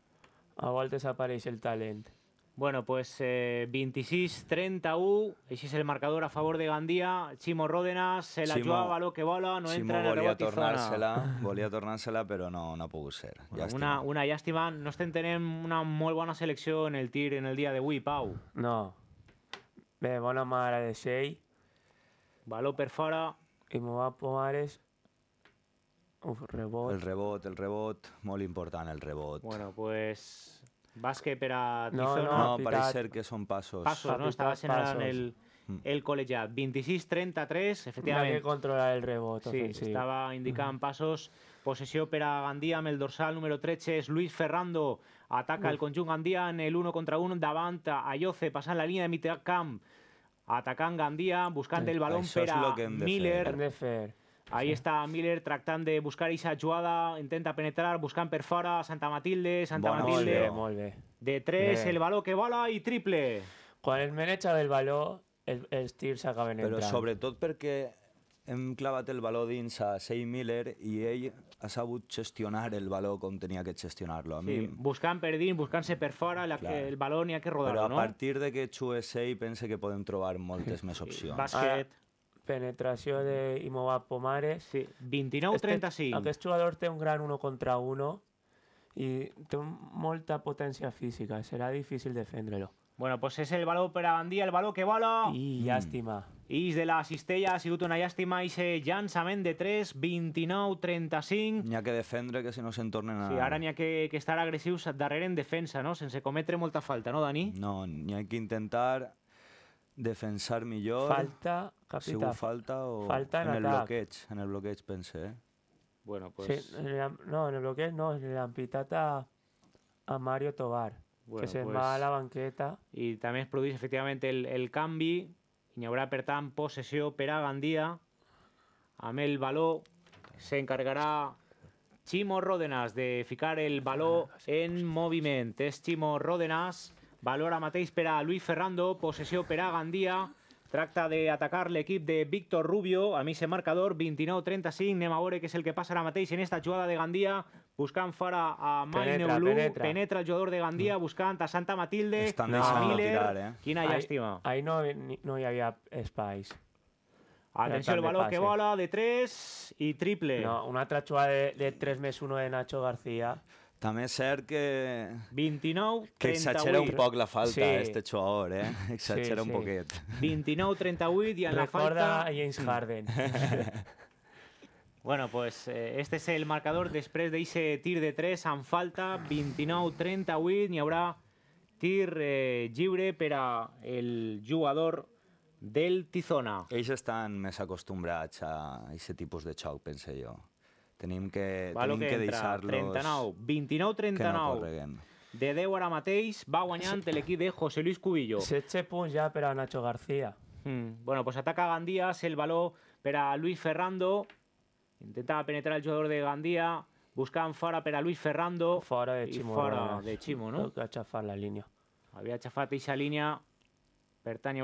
a volte apareix el talent. Bueno, pues 26-30U, eh, ese es el marcador a favor de Gandía, Chimo Ródenas, se la lleva, llevaba lo que bola, no entra en el Volía tornársela, a tornársela, pero no, no pudo ser. Una, una no estén teniendo una muy buena selección en el tir en el de Wii Pau. No. Bé, a mare de 6. Baló per fora. Y me va Pomares, Uf, rebot. El rebot, el rebot, Muy importante, el rebot. Bueno, pues para No, no, parece que son pasos. Pasos, no? estaba en el, el 26 26-33, Tiene que controlar el rebote. Sí, estaba pasos pasos posesión pera el dorsal número 13 es Luis Ferrando. Ataca el conjunto Gandía en el 1 contra 1 Davanta a Ayoce, pasan la línea de mitjà camp. Atacan gandía buscando el balón para Miller. Ahí sí. está Miller tratando de buscar esa jugada, intenta penetrar, buscan per fora Santa Matilde, Santa bueno, Matilde. Molt bé, muy bien. De 3, el baló que bala y triple. Quan el men echa del baló, el, els tirs en Però entrant. Però sobretot perquè hem clavat el baló dins a Sey Miller i ell ha sabut gestionar el baló com tenia que gestionar-lo. Sí, mi... buscant per dins, buscant-se per fora, la, Clar. el baló n'hi ha que rodar-lo, no? Però a partir de que Xue Sei pense que podem trobar moltes més opcions. Bàsquet. Ah, penetració d'Imobab Pomares. Sí, 29-35. Aquest, aquest jugador té un gran 1 contra 1 i té molta potència física, serà difícil defendre-lo. Bueno, pues es el balón para a el balón que vola... I llàstima. Mm. de la cistella ha sido una llàstima, ix llançament de 3, 29-35... Ni ha que defendre, que si no se'n tornen a... Sí, ahora ni ha que, que estar agresivos darrere en defensa, no? Sense cometre molta falta, no, Dani? No, ni hay que intentar Defensar millor. Falta, Si un falta o... Falta en, el bloqueo, en el pensé, eh? Bueno, pues... no, en el bloqueo no, en la ampitata a Mario Tobar, que se va a pues la banqueta. Y también produce efectivamente el, el y habrá, n'hi posee opera Gandía, Amel baló a encargará Chimo Ródenas de ficar el baló en movimiento. Es Chimo Ródenas Valora Mateis per a Luis Ferrando, possessió per a de atacar el l'equip de Víctor Rubio, a mí se marcador, 29-35. sin a veure què és el que pasa a mateix en esta jugada de Gandía. Buscan fora a Maine penetra, penetra. el jugador de Gandía, mm. buscan a Santa Matilde, Estan a Miller... Tirar, eh? Quina no, no había havia espais. el balón que bola de 3 y triple. una otra jugada de, tres 3 uno 1 de Nacho García. També és cert que... 29, 38. Que exagera un poc la falta, sí. Eh, este jugador, eh? Exagera sí, sí. un poquet. 29, 38 i en la falta... Recorda James Harden. bueno, pues este eh, este es el marcador després d'eixe tir de 3 en falta, 29-38, n'hi haurà tir eh, lliure per a el jugador del Tizona. Ells estan més acostumbrats a aquest tipus de xoc, pense jo. Tenim que, Va que, deixar-los... 39, 29, 39. No de 10 ara mateix va guanyant l'equip de José Luis Cubillo. 16 punts ja per a Nacho García. Hmm, bueno, pues ataca Gandías, el baló per a Luis Ferrando. Intenta penetrar el jugador de Gandía. Buscaban fuera per a Luis Ferrando. Fora de Chimo. de Chimo, no? Había xafar la línea. Havia xafat aquesta línia. Per tant, hi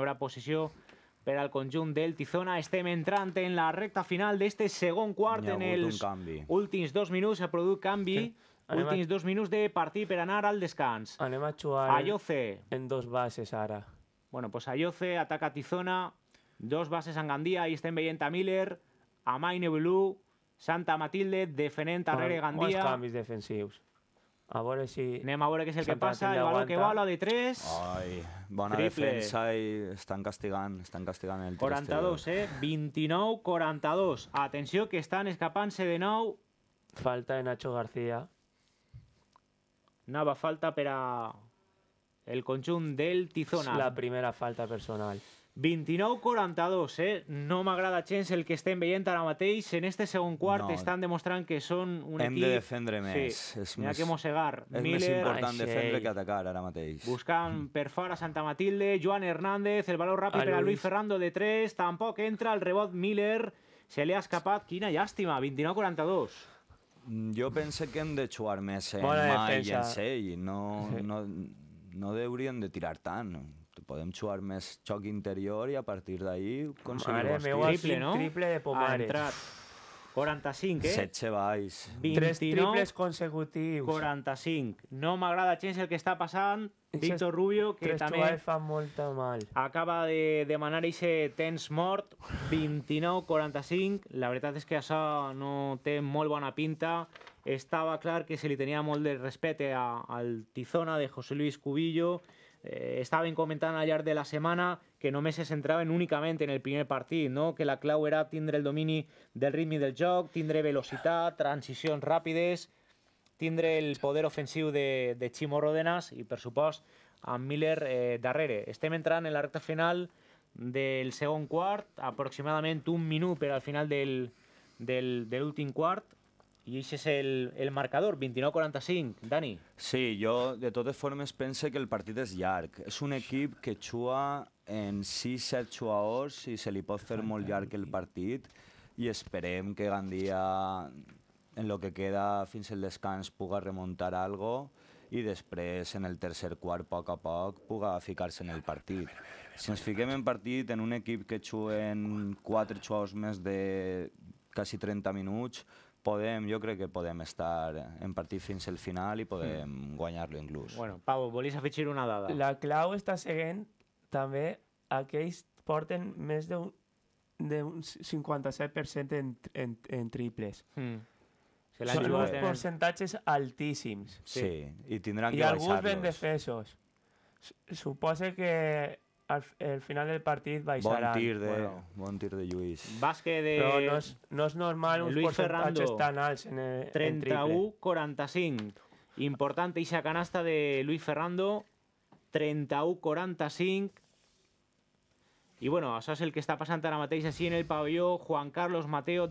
per al conjunt del Tizona. Estem entrant en la recta final d'este segon quart. En els últims dos minuts s'ha produït canvi. Sí. últims a... dos minuts de partit per anar al descans. Anem a jugar Ayoce. en dos bases ara. Bueno, pues Ayoce ataca Tizona, dos bases en Gandia, i estem veient a Miller, a Maine Blue, Santa Matilde defenent darrere Gandia. Molts canvis defensius. Ahora sí. Anem a que es el que pasa, El balón que de 3. Ay… bona defensa y están castigando. estan castigant el 42, eh? 29-42. Atención, que están escapándose de nuevo. Falta de Nacho García. nada falta pero el conchún del Tizona. La primera falta personal. 29-42, eh? No m'agrada gens el que estem veient ara mateix. En este segon quart no, estan demostrant que són un hem equip... Hem de defendre més. Sí, és més... que mossegar. És Miller, més important Aixell. defendre que atacar ara mateix. Buscant per fora Santa Matilde, Joan Hernández, el valor ràpid per a Luis Ferrando de 3, tampoc entra el rebot Miller, se li ha escapat, quina llàstima, 29-42. Mm, jo pense que hem de jugar més en Bona mà defensa. i en sell, no, sí. no, no deurien de tirar tant. Podemos xuar més choque interior y a partir de ahí conseguir un triple, no? triple de Pomares. 45, eh? vais triples consecutius. 45. No m'agrada gens el que está pasando. Víctor Rubio, que mal. acaba de demanar ese tens mort, 29-45. La verdad es que això no té molt bona pinta. Estaba claro que se le tenía molt de respecte al Tizona de José Luis Cubillo, eh, estaven comentant al llarg de la setmana que només se centraven únicament en el primer partit, no? que la clau era tindre el domini del ritme del joc, tindre velocitat, transicions ràpides, tindre el poder ofensiu de, de Chimo Rodenas i, per supost, amb Miller eh, darrere. Estem entrant en la recta final del segon quart, aproximadament un minut per al final del, del, de l'últim quart, i això és el, el marcador, 29-45, Dani. Sí, jo de totes formes pense que el partit és llarg. És un equip que xua en 6-7 xuaors i se li pot fer molt llarg el partit i esperem que Gandia en lo que queda fins al descans puga remuntar algo i després en el tercer quart a poc a poc puga ficar-se en el partit. Si ens fiquem en partit en un equip que juguen quatre jugadors més de quasi 30 minuts, podem, jo crec que podem estar en partit fins al final i podem mm. guanyar-lo inclús. Bueno, Pau, volies afegir una dada? La clau està seguint també aquells porten més d'un 57% en, en, en triples. Mm. Són sí, uns percentatges altíssims. Sí, sí. i tindran I que baixar-los. I alguns ben defesos. Suposa que al, final del partido, va a tir de, bueno. de Lluís. de... no es no normal un Luis Ferrando. tan en, el, 31, 45. Importante esa canasta de Luis Ferrando. 31-45. Y bueno, eso es el que está pasando ahora mateix así en el pabellón. Juan Carlos Mateo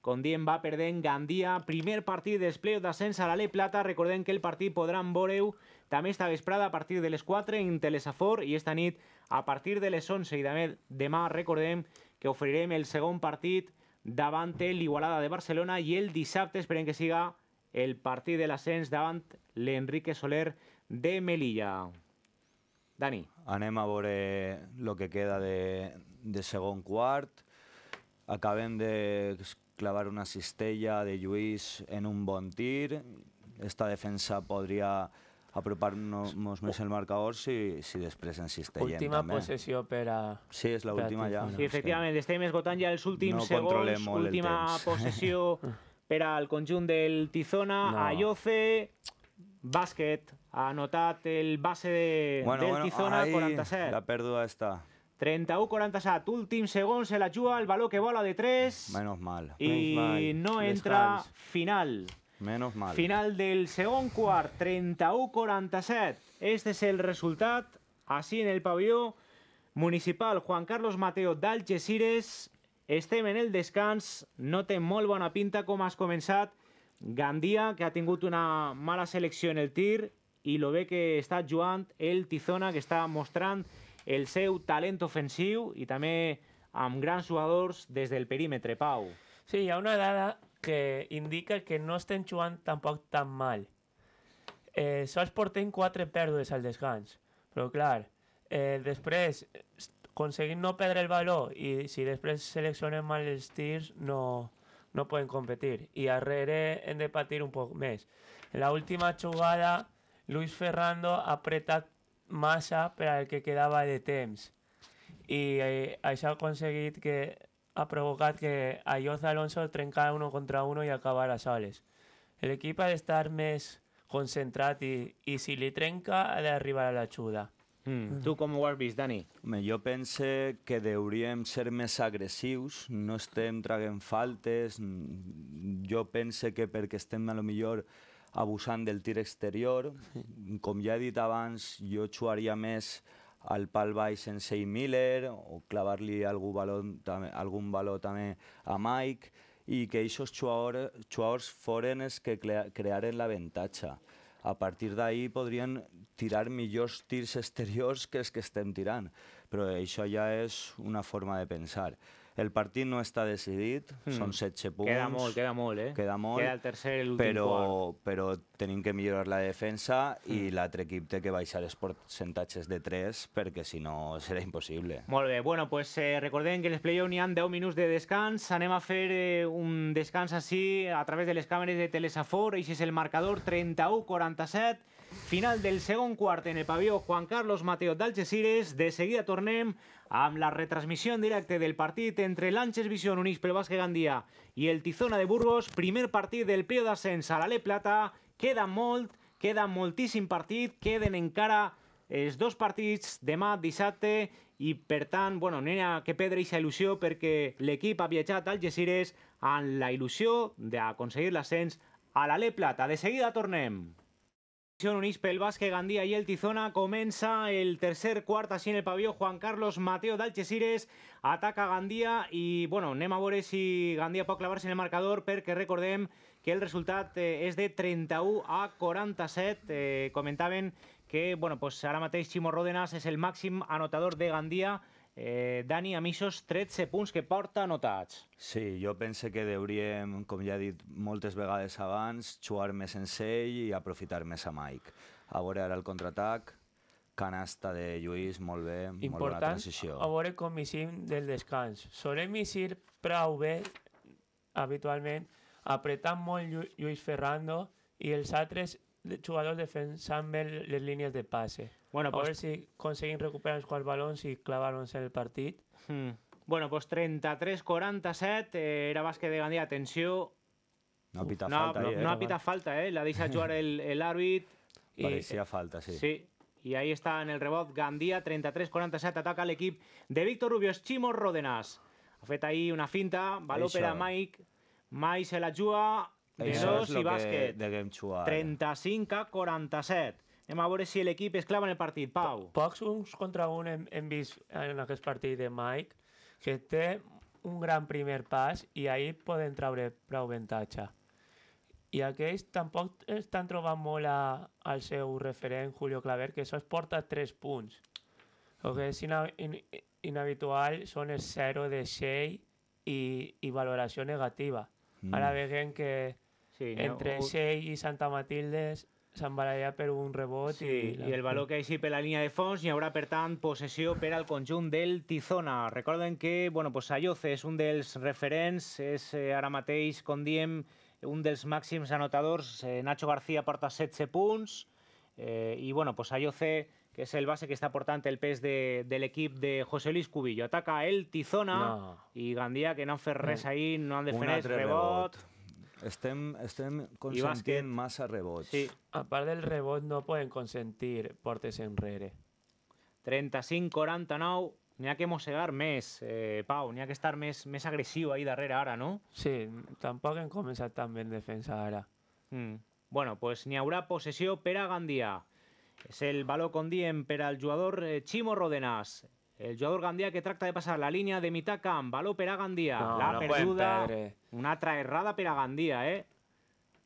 Con 10 va a en Gandía. Primer partido de despleo de d'ascens a Ley Plata. Recordem que el partido podrán Boreu També esta vesprada a partir de les 4 en Telesafor i esta nit a partir de les 11 i també demà recordem que oferirem el segon partit davant l'Igualada de Barcelona i el dissabte esperem que siga el partit de l'ascens davant l'Enrique Soler de Melilla. Dani. Anem a veure el que queda de, de segon quart. Acabem de clavar una cistella de Lluís en un bon tir. Esta defensa podria apropar-nos més el marcador si, si després ens estem. Última també. possessió per a... Sí, és l'última ja. Sí, efectivament, sí. estem esgotant ja els últims no segons. Última possessió per al conjunt del Tizona. No. Ayoce, bàsquet, ha anotat el base de, bueno, del bueno, Tizona, 47. La pèrdua està. 31-47, últim segon, se la juga, el valor que vola de 3. Menos mal. I Menos mal. no entra Descans. final. Menos mal. Final del segon quart, 31-47. Este és el resultat, així en el pavelló municipal Juan Carlos Mateo d'Algeciras. Estem en el descans, no té molt bona pinta com has començat. Gandia, que ha tingut una mala selecció en el tir, i lo bé que està jugant el Tizona, que està mostrant el seu talent ofensiu i també amb grans jugadors des del perímetre, Pau. Sí, hi ha una dada que indica que no estén jugant Tampoco tan mal. Eh, sols en 4 pèrdues al descanso Pero claro, eh, después conseguir no perder el valor Y si después seleccionen mal el tirs no, no pueden competir Y darrere en de patir un poco más En la última jugada Luis Ferrando aprieta Más para el que quedaba de temps Y eh, això ha conseguido que ha provocat que Ayoz Alonso trencara uno contra uno i acabara a Sales. L'equip ha d'estar més concentrat i, i si li trenca ha d'arribar a l'ajuda. Mm. mm. Tu com ho has vist, Dani? Home, jo pense que deuríem ser més agressius, no estem traguent faltes, jo pense que perquè estem a lo millor abusant del tir exterior, com ja he dit abans, jo xuaria més el pal baix en Sey Miller o clavar-li algun algun valor també a Mike i que aquests jugadors foren els que crearen l'avantatge. A partir d'ahir podrien tirar millors tirs exteriors que els que estem tirant, però això ja és una forma de pensar. El partit no està decidit, mm. són 16 punts. Queda molt, queda molt, eh? Queda molt. Queda el tercer i l'últim però, quart. Però tenim que millorar la defensa mm. i hmm. l'altre equip té que baixar els percentatges de 3 perquè si no serà impossible. Molt bé, bueno, pues eh, recordem que en els play-off n'hi ha 10 minuts de descans. Anem a fer eh, un descans així a través de les càmeres de Telesafor. Així és el marcador 31-47. Final del segon quart en el pavió Juan Carlos Mateo d'Algeciras. De seguida tornem Am la retransmisión directa del partido entre Lanches Visión Visión pel Gandía y el Tizona de Burgos, primer partido del de ascens a la Le Plata, queda molt, queda moltísim partido. queden cara es dos partits de dissabte disate y pertán bueno, n'hi ha que perdre aquesta porque el equipo ha viatjat al la amb la conseguir la ascenso a la Le Plata. De seguida tornem. Unispe, el Vázquez, Gandía y el Tizona comienza el tercer cuarto así en el pabellón Juan Carlos Mateo d'Alchesires ataca a y bueno, Nema Bores y Gandía puede clavarse en el marcador que recordemos que el resultado es eh, de 31 a 47 eh, comentaban que bueno, pues ahora mateix Chimo Ródenas es el máximo anotador de Gandía. Eh, Dani, amb aquests 13 punts que porta anotats. Sí, jo pense que deuríem, com ja he dit moltes vegades abans, jugar més en sell i aprofitar més a Mike. A veure ara el contraatac, canasta de Lluís, molt bé, Important, molt bona transició. Important, a veure com missim del descans. Solem missir prou bé, habitualment, apretant molt Llu Lluís Ferrando i els altres jugadors defensant bé les línies de passe. Bueno, pues... a veure si aconseguim recuperar los quants balons i clavar-nos en el partit. Mm. Bueno, pues 33-47, eh, era bàsquet de Gandia, atenció. No ha pita no, falta. No, eh, no ha pita falta, eh? l'ha deixat jugar el, l'àrbit. I... Parecía falta, sí. Sí, y ahí está en el rebot Gandía, 33-47, ataca l'equip de Víctor Rubio, és Chimo Rodenas. Ha fet ahí una finta, balón per a Mike, Mike se la juga, de Això dos i bàsquet. 35 47. Anem a veure si l'equip es clava en el partit. Pau. Pocs uns contra un hem, hem vist en aquest partit de Mike, que té un gran primer pas i ahir poden treure prou avantatge. I aquells tampoc estan trobant molt a, al seu referent, Julio Claver, que es porta 3 punts. El que és ina, in, inhabitual són el 0 de Shea i, i valoració negativa. Mm. Ara veiem que sí, entre no, Shea i Santa Matildes s'han barallat per un rebot. Sí, i, la... i el valor que hagi per la línia de fons hi haurà, per tant, possessió per al conjunt del Tizona. Recorden que bueno, pues Ayoce és un dels referents, és eh, ara mateix, com diem, un dels màxims anotadors. Eh, Nacho García porta 16 punts eh, i bueno, pues Ayoce que és el base que està portant el pes de, de l'equip de José Luis Cubillo. Ataca el Tizona no. i Gandia, que no han fet res ahir, no han de fer rebot. rebot. Estem, estem consentint massa rebots. Sí, a part del rebot no poden consentir portes enrere. 35-49, n'hi ha que mossegar més, eh, Pau, n'hi ha que estar més, més agressiu ahir darrere ara, no? Sí, tampoc hem començat tan ben defensa ara. Mm. Bueno, pues n'hi haurà possessió per a Gandia. És el baló, valor condient per al jugador Chimo eh, Rodenas. El jugador gandia que tracta de passar la línia de mitjà camp. Baló per a Gandia. No, la no perduda. Una altra errada per a Gandia, eh?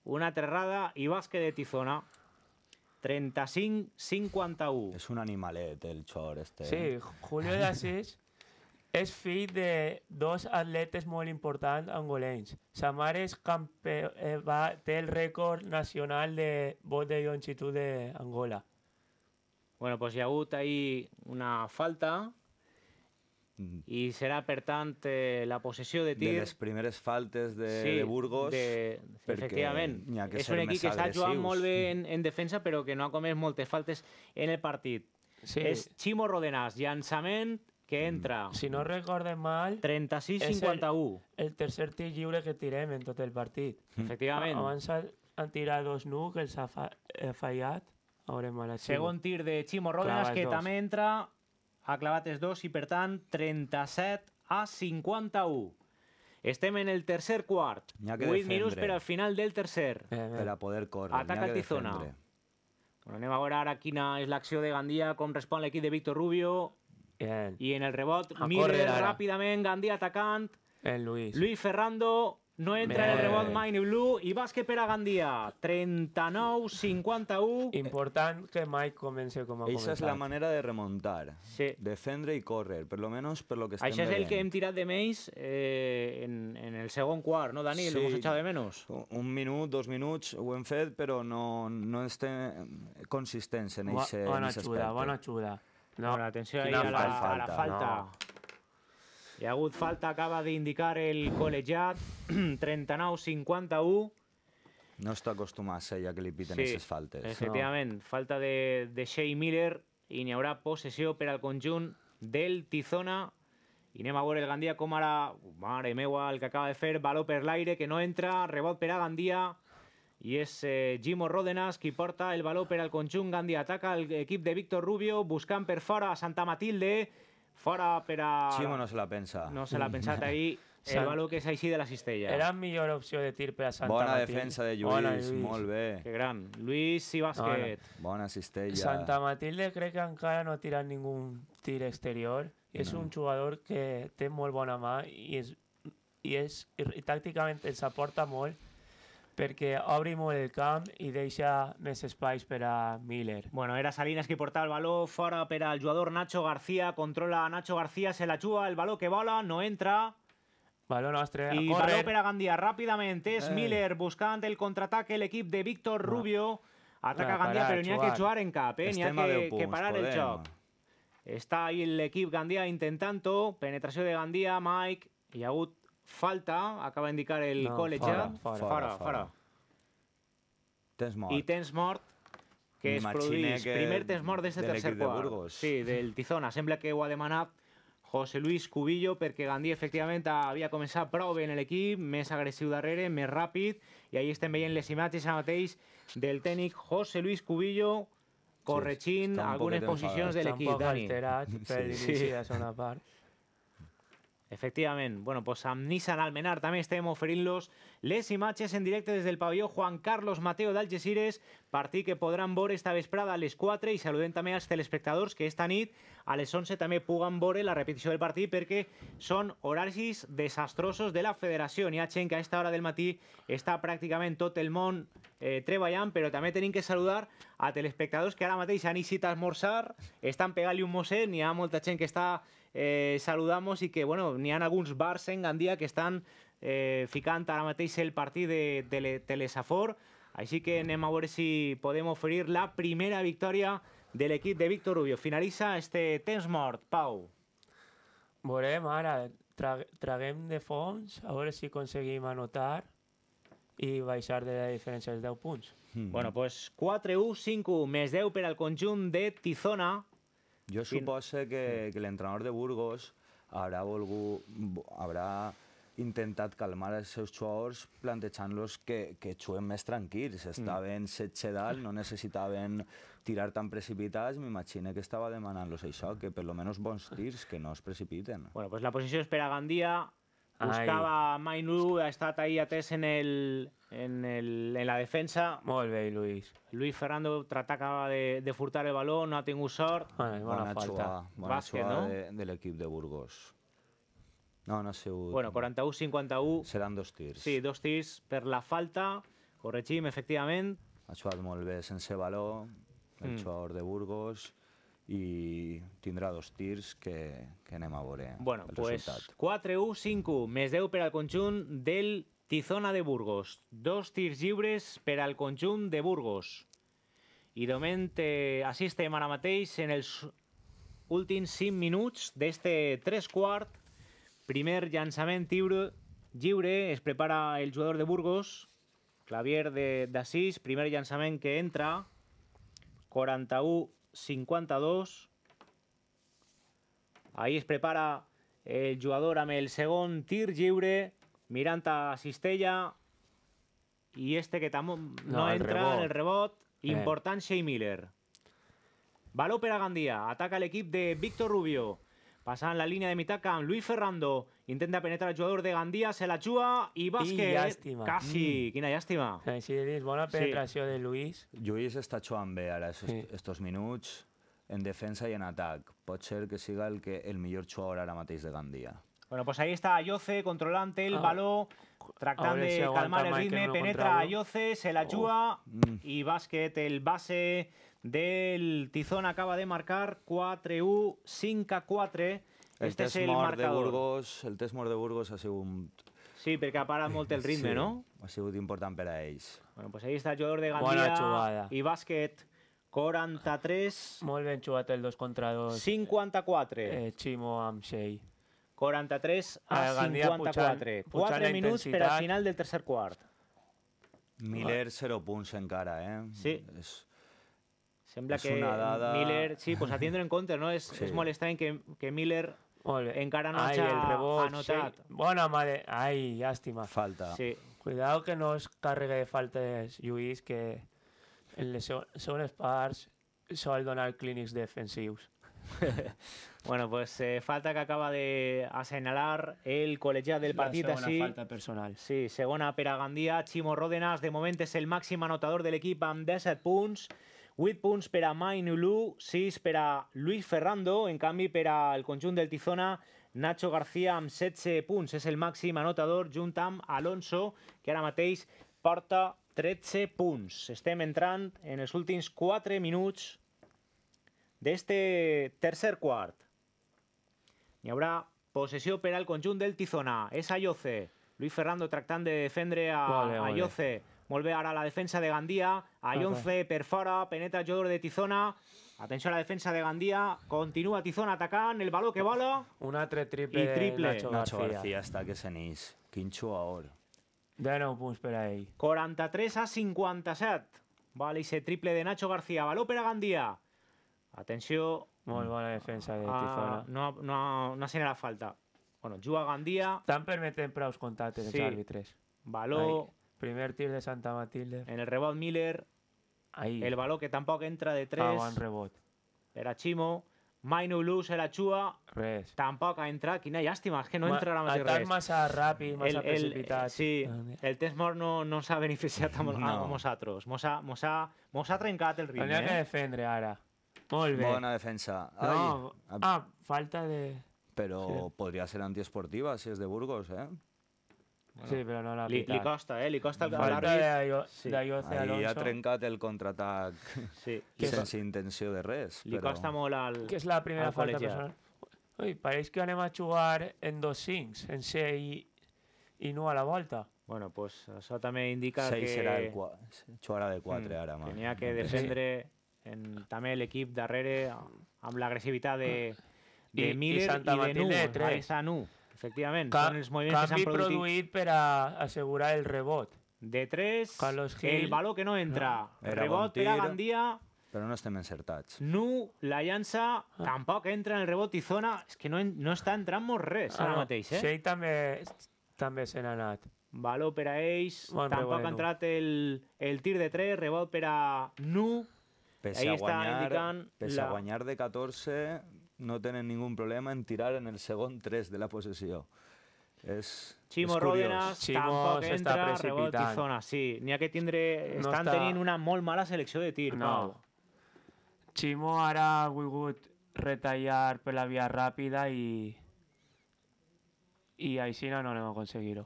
Una altra errada i bàsquet de Tizona. 35-51. És un animalet, el xor, este. Sí, eh? Julio de Asís és fill de dos atletes molt importants angolens. Sa mare és campe... Eh, va, té el rècord nacional de bot de longitud d'Angola. Bueno, pues hi ha hagut ahí una falta i serà, per tant, eh, la possessió de tir... De les primeres faltes de, sí, de Burgos, de, perquè efectivament. ha que És un equip que està jugant molt bé mm. en, en defensa, però que no ha comès moltes faltes en el partit. Sí. És Ximo Rodenas, llançament que mm. entra... Si no recordem mal... 36-51. El, el tercer tir lliure que tirem en tot el partit. Mm. Efectivament. Abans han tirat dos nu, que els ha, fa, ha eh, fallat. Segon tir de Ximo Rodenas, que també entra ha clavat els dos i, per tant, 37 a 51. Estem en el tercer quart. 8 defendre. minuts per al final del tercer. Eh, eh. Per a poder córrer. Ataca Tizona. Bueno, anem a veure ara quina és l'acció de Gandia, com respon l'equip de Víctor Rubio. Bien. I en el rebot, a Miller ràpidament, Gandia atacant. El eh, Luis. Luis Ferrando, no entra Bé. el rebot ni Blue i bàsquet per a Gandia. 39-51. Important que mai comenci com ha començat. és la manera de remuntar. Sí. Defendre i córrer, per lo menos per lo que estem Això és el que hem tirat de menys eh, en, en el segon quart, no, Dani? Sí. L'hem echat de menys. Un minut, dos minuts, ho hem fet, però no, no estem consistents en aquest aspecte. Bona ajuda, bona ajuda. No. Bueno, atenció ahí a la, falta. a la falta. No. Hi ha hagut falta, acaba d'indicar el col·legiat, 39-51. No està acostumat a ja que li piten aquestes sí, faltes. efectivament, no. falta de, de Shea Miller i n'hi haurà possessió per al conjunt del Tizona i anem a veure el Gandia com ara, mare meua, el que acaba de fer, baló per l'aire, que no entra, rebot per a Gandia, i és eh, Gimo Ródenas qui porta el baló per al conjunt Gandia. Ataca l'equip de Víctor Rubio, buscant per fora a Santa Matilde, fora per a... Ximo no se la pensa. No se la ha pensat ahir. Sant... El valor que és així de la cistella. Era millor opció de tir per a Santa Bona Matilde. defensa de Lluís, Lluís, molt bé. Que gran. Lluís i bàsquet. Bona, Bona cistella. Santa Matilde crec que encara no ha tirat ningú tir exterior. No. és un jugador que té molt bona mà i, és, i, és, i tàcticament ens aporta molt perquè obri molt el camp i deixa més espais per a Miller. Bueno, era Salinas qui portava el baló fora per al jugador Nacho García, controla Nacho García, se la juga, el baló que vola, no entra... Baló nostre, I a correr. baló per a Gandia, ràpidament, és eh. Miller buscant el contraataque, l'equip de Víctor Rubio... Ataca no, Gandia, però n'hi ha que jugar en cap, eh? n'hi ha que, punts, que parar podem. el joc. Està ahí l'equip Gandia intentant-ho, penetració de Gandia, Mike, hi ha hagut Falta, acaba d'indicar indicar el no, college. Fora fora, fora, fora, fora. Tens mort. I tens mort que es produeix. Que Primer tens mort des de tercer quart. De sí, del Tizona. Sembla que ho ha demanat José Luis Cubillo perquè Gandí, efectivament havia començat prou bé en l'equip, més agressiu darrere, més ràpid, i ahí estem veient les imatges ara mateix del tècnic José Luis Cubillo corregint sí, algunes posicions de l'equip. Està un poc alterat per l'inici sí. de segona part. Efectivamente. Bueno, pues amb Almenar también estem oferint-los les imatges en directo desde el pabellón Juan Carlos Mateo de Algesires. Partido que podrán veure esta vesprada a les 4 saluden también a los telespectadores que esta nit a las 11 también pugan veure la repetición del partido porque son horarios desastrosos de la federación y ha que a esta hora del matí está prácticamente tot el eh, Pero también treballant, que saludar a telespectadores que ahora mateix han eixit a esmorzar, están pegant un mosén y a molta gent que está eh, saludamos y que, bueno, n'hi ha alguns bars eh, en Gandia que estan eh, ficant ara mateix el partit de, de, de Telesafor, així que anem a veure si podem oferir la primera victòria de l'equip de Víctor Rubio. Finalitza este temps mort, Pau. Veurem ara, tra traguem de fons, a veure si aconseguim anotar i baixar de la diferència de 10 punts. Mm. Bueno, pues 4-1, 5-1, més 10 per al conjunt de Tizona, jo suposo que, que l'entrenador de Burgos haurà volgut, haurà intentat calmar els seus jugadors plantejant-los que, que juguen més tranquils, mm. estaven setxe dalt, no necessitaven tirar tan precipitats, m'imagino que estava demanant-los això, que per lo menos bons tirs, que no es precipiten. Bueno, pues la posició és per a Gandia, buscava Mainu, ha estat ahí atès en el, en, el, en la defensa. Molt bé, Luis. Luis Ferrando trataba de, de furtar el baló, no ha tingut sort. Ah, bona, bona falta. Xugada, bona Bàsquet, no? de, de l'equip de Burgos. No, no ha sigut... Bueno, 41-51. Seran dos tirs. Sí, dos tirs per la falta. Corregim, efectivament. Ha jugat molt bé sense balón. el mm. jugador de Burgos, i tindrà dos tirs que, que anem a veure bueno, el pues resultat. 4-1, 5-1, més 10 per al conjunt del Tizona de Burgos. Dos tirs lliures per al conjunt de Burgos. I de moment eh, assistem ara mateix en els últims 5 minuts d'este 3 quart. Primer llançament lliure, lliure, es prepara el jugador de Burgos, Clavier de d'Assís, primer llançament que entra, 41-52. Ahí es prepara el jugador amb el segon tir lliure, Miranta Sistella y este que no, entra en el rebot. Eh. Importante, Miller. Baló para Gandía, Ataca el equipo de Víctor Rubio. Pasa en la línea de mitad con Luis Ferrando intenta penetrar al jugador de Gandía, se la chúa y Vázquez. Y lástima! Casi, mm. quina lástima. Sí, de Luis. Luis está estos, minutos, en defensa y en ataque. Pocher que siga el, que, el millor ahora la mateix de Gandía. Bueno, pues ahí está Ayoce controlante el ah. balón, tratando de calmar el ritmo, penetra Ayoce, se la chúa, mm. y Básquet, el base del Tizón acaba de marcar 4U, 5-4. Este es el marcador. De Burgos, el test de Burgos ha sido un... Sí, porque ha parado mucho el ritmo, no? ha sido importante para para Bueno, pues ahí está jugador de y y básquet. 43... Muy bien jugat el 2 contra 2. 54. Eh, Chimo Amshei. 43 a 54. Ah, 4 minutos pero al final del tercer cuarto. Miller, 0 en cara, eh? Sí. Sembla que dada... Miller... Sí, pues atiendo en contra. no? Es, molestar que, que Miller en cara no haya el rebote. Bueno, madre, ay, lástima Falta. Sí. Cuidado que no os cargue de faltas, Luis, que en Sparks, Sparks parts sol donar clinics defensivos. bueno, pues eh, falta que acaba de asenalar el colegial del partido. así falta personal. Sí, segona per a Gandia, Ródenas, de moment és el màxim anotador de l'equip amb 17 punts, 8 punts per a Mainulu, 6 per a Luis Ferrando, en canvi per al conjunt del Tizona, Nacho García amb 16 punts, és el màxim anotador junt amb Alonso, que ara mateix porta 13 punts. Estem entrant en els últims 4 minuts de este tercer cuarto. Y habrá posesión penal con conjunt del Tizona. Es Ayoce. Luis Fernando tratando de defender a Ayoce. Vuelve ahora la defensa de Gandía. Ayoce perfora, penetra el jugador de Tizona. Atención a la defensa de Gandía. Continúa Tizona Atacan. el balón que bala. una triple, de triple. Nacho, Nacho García. hasta que se nis. Quinxo ahora. Ya no, espera a 43 a 57. Vale, y se triple de Nacho García. Baló para Gandía. Atención. Muy mm. buena defensa de ah. Tizona. no, no, no la falta. Bueno, Gandía. Gandía. Tan permiten prous contactes sí. árbitres. 3. Baló. Primer tir de Santa Matilde. En el rebote Miller. Ahí. El baló que tampoco entra de 3. Ah, en Era Chimo. Maino Blue era Chua. Tampoco Res. Tampoc ha entrat. lástima, lástima, que no entra más más rápido. más más rápido, más precipitado. Sí, ah, el test no, no se ha beneficiado ah, no. como ha, Nos ha, mos ha el ritmo. Tenia que ¿eh? defender ahora. Muy buena defensa. Ah, ah, falta de... Pero podría ser antiesportiva si es de Burgos, eh? sí, pero no l'ha li, li costa, eh? Li costa el l'àrbit. Sí. Y ha trencado el contraataque. sí. sense intención de res. Li però... costa al Que es la primera falta personal. Ui, parece que van a jugar en dos cincs, en 6 y i 9 a la volta. Bueno, pues eso también indica que... 6 serà el 4, jugarà de 4 ahora. Hmm. ara. que defender… En, també l'equip darrere, amb l'agressivitat de, de I, Miller i, Santa i de Nu, de efectivament. Ca són els moviments canvi que produït... produït per a assegurar el rebot. De 3, Carlos Gil. el baló que no entra. No. El rebot bon tir, per a Gandia. Però no estem encertats. Nu, la llança, ah. tampoc entra en el rebot i zona. És que no, no està entrant molt res ara ah, mateix, eh? Sí, també, també se n'ha anat. Baló per a ells, bon tampoc ha entrat el, el tir de 3, rebot per a Nu, Pese Ahí a guanyar, de 14, no tienen ningún problema en tirar en el segundo 3 de la posesión. es Chimo, Ródenas tampoco entra, zona. Sí, están teniendo que una muy mala selección de tir, no. hará hará ara retallar por la rápida y y ahí sí no, no lo a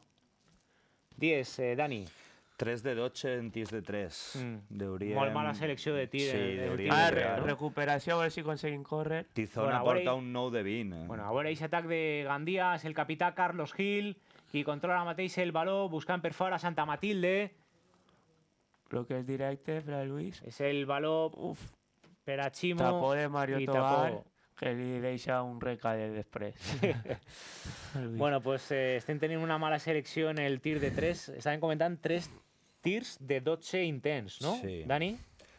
10, Dani. 3 de Doche en tirs de 3. Mm. mala selección de tir. de, de Recuperación, eh. a ver si consiguen correr. Tizona aporta un no de 20. Bueno, ahora veure, aquest atac de Gandía. Es el capitán Carlos Gil, y controla mateix el balón Buscan perforar a Santa Matilde. Lo es directe es a Luis. Es el balón Uf. perachimo. de Mario Tobar. que li deixa un de després. bueno, pues eh, estén teniendo una mala selección el tir de 3. Están comentando 3 tirs de 12 intents, no, sí. Dani?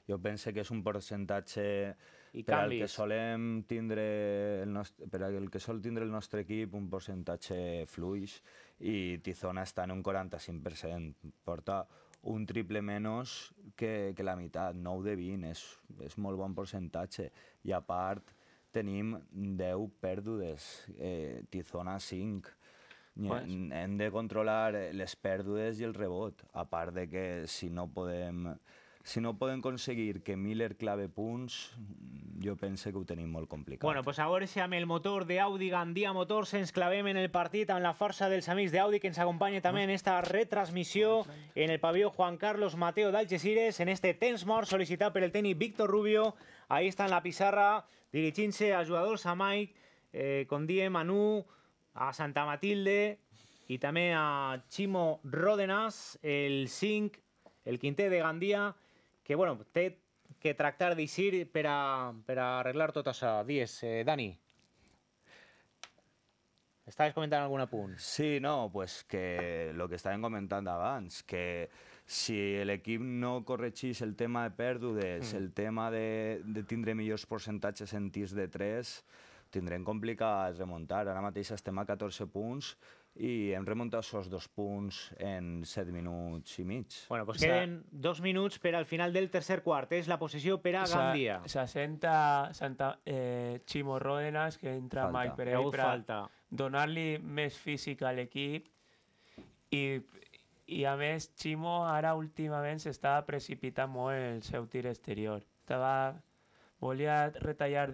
Jo penso que és un percentatge I per al que solem tindre el nostre, per al que sol tindre el nostre equip un percentatge fluix i Tizona està en un 45%. Porta un triple menys que, que la meitat, 9 de 20, és, és molt bon percentatge. I a part, tenim 10 pèrdues, eh, Tizona 5. Pues... Hem de controlar eh, les pèrdues i el rebot, a part de que si no podem si no poden conseguir que Miller clave punts, jo pense que ho tenim molt complicat. Bueno, pues a veure si amb el motor de Audi Gandia Motors ens clavem en el partit amb la força dels amics d'Audi que ens acompanya també en esta retransmissió en el pavelló Juan Carlos Mateo d'Algeciras en este temps mort sol·licitat per el tècnic Víctor Rubio. Ahí està en la pissarra dirigint-se als jugadors a Mike, eh, com diem, Manu, a Santa Matilde y también a Chimo Ródenas, el zinc el Quinté de Gandía, que bueno, te que tratar de ir para arreglar todas las 10. Dani. estáis comentando algún pun? Sí, no, pues que lo que están comentando Vance, que si el equipo no corregís el tema de pérdidas, mm. el tema de, de tindre millos en tiros de 3, tindrem complicat remuntar. Ara mateix estem a 14 punts i hem remuntat sols dos punts en 7 minuts i mig. Bueno, doncs queden dos minuts per al final del tercer quart. És la possessió per a Gandia. Se senta eh, Chimo Ródenas, que entra falta. Mike Perey per donar-li més físic a l'equip i, i a més Chimo ara últimament s'estava precipitant molt el seu tir exterior. Estava... Volia retallar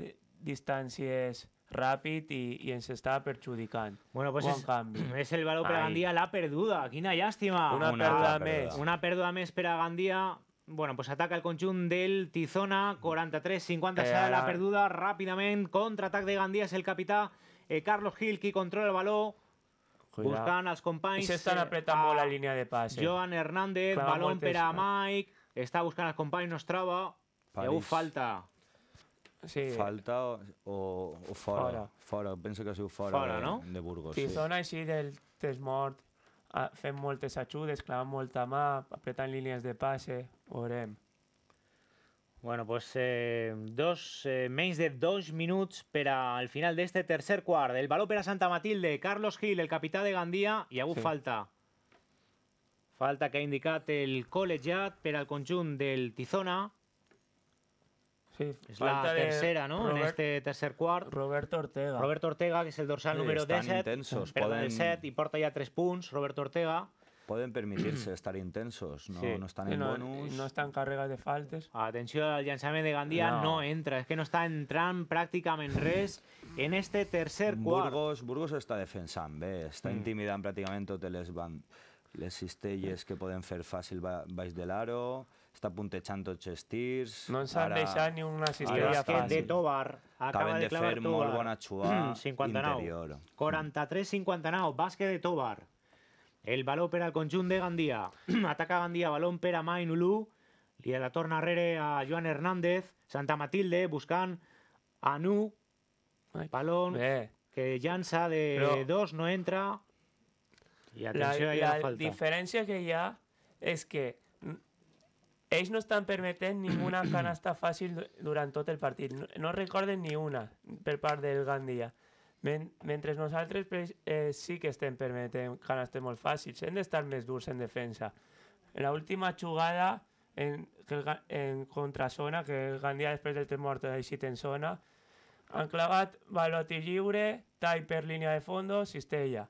distàncies Rápido y se se perjudicando perjudicando. Bueno, pues es el balón para Gandía la perduda. Quina lástima Una, una perduda mes, Una perduda més para Gandía. Bueno, pues ataca el conchón del Tizona, 43-50, da la perduda rápidamente contraatac de Gandía es el capitán eh, Carlos Gil controla el balón Buscan a los compañeros Se están eh, apretando la línea de pase. Joan Hernández, balón para eh. Mike, Está buscando a los nos traba. traba. falta. Sí. Falta o, o, o fora, fora. Fora, penso que ha sigut fora, fora de, no? de Burgos. sí, sí. són així del mort, fent moltes ajudes, clavant molta mà, apretant línies de passe, ho veurem. Bueno, pues eh, dos, eh, menys de dos minuts per al final d'este tercer quart. El baló per a Santa Matilde, Carlos Gil, el capità de Gandia, i ha hagut sí. falta. Falta que ha indicat el col·legiat per al conjunt del Tizona. es la tercera, ¿no? en este tercer cuarto. Roberto Ortega. Roberto Ortega, que es el dorsal número número 10. intensos. pueden... el set y porta ya tres puntos, Roberto Ortega. Pueden permitirse estar intensos, no, están no en bonus. No están cargados de faltes. Atención al lanzamiento de Gandía. no. entra, Es que no está prácticamente en res en este tercer cuarto. Burgos, Burgos está Está está mm. prácticamente prácticamente todos les, van, les es que pueden ser fácil vais del Aro está puntechando tots No ensan han ni una asistencia de Tobar. Acaba de, clavar muy Tobar. molt interior. 43-59, de Tobar. El balón pera al conjunt de Gandía. Ataca Gandía. balón pera a Mainulu. Li la torna rere a Joan Hernández. Santa Matilde Buscan a Nú. Balón que llança de 2, dos, no entra. Y atenció, la, diferencia la falta. que ya es que Ells no estan permetent ninguna canasta fàcil durant tot el partit. No, no recorden ni una per part del Gandia. Men mentre nosaltres eh, sí que estem permetent canastes molt fàcils. Hem d'estar més durs en defensa. En l'última jugada en, el, en contrazona, que el Gandia després del temor ha eixit en zona, han clavat balot i lliure, tall per línia de fondo, cistella.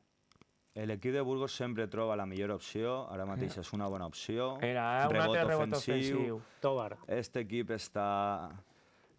L'equip de Burgos sempre troba la millor opció, ara mateix eh. és una bona opció. Era eh? un rebot altre rebot ofensiu. Tovar. Tobar. Aquest equip està,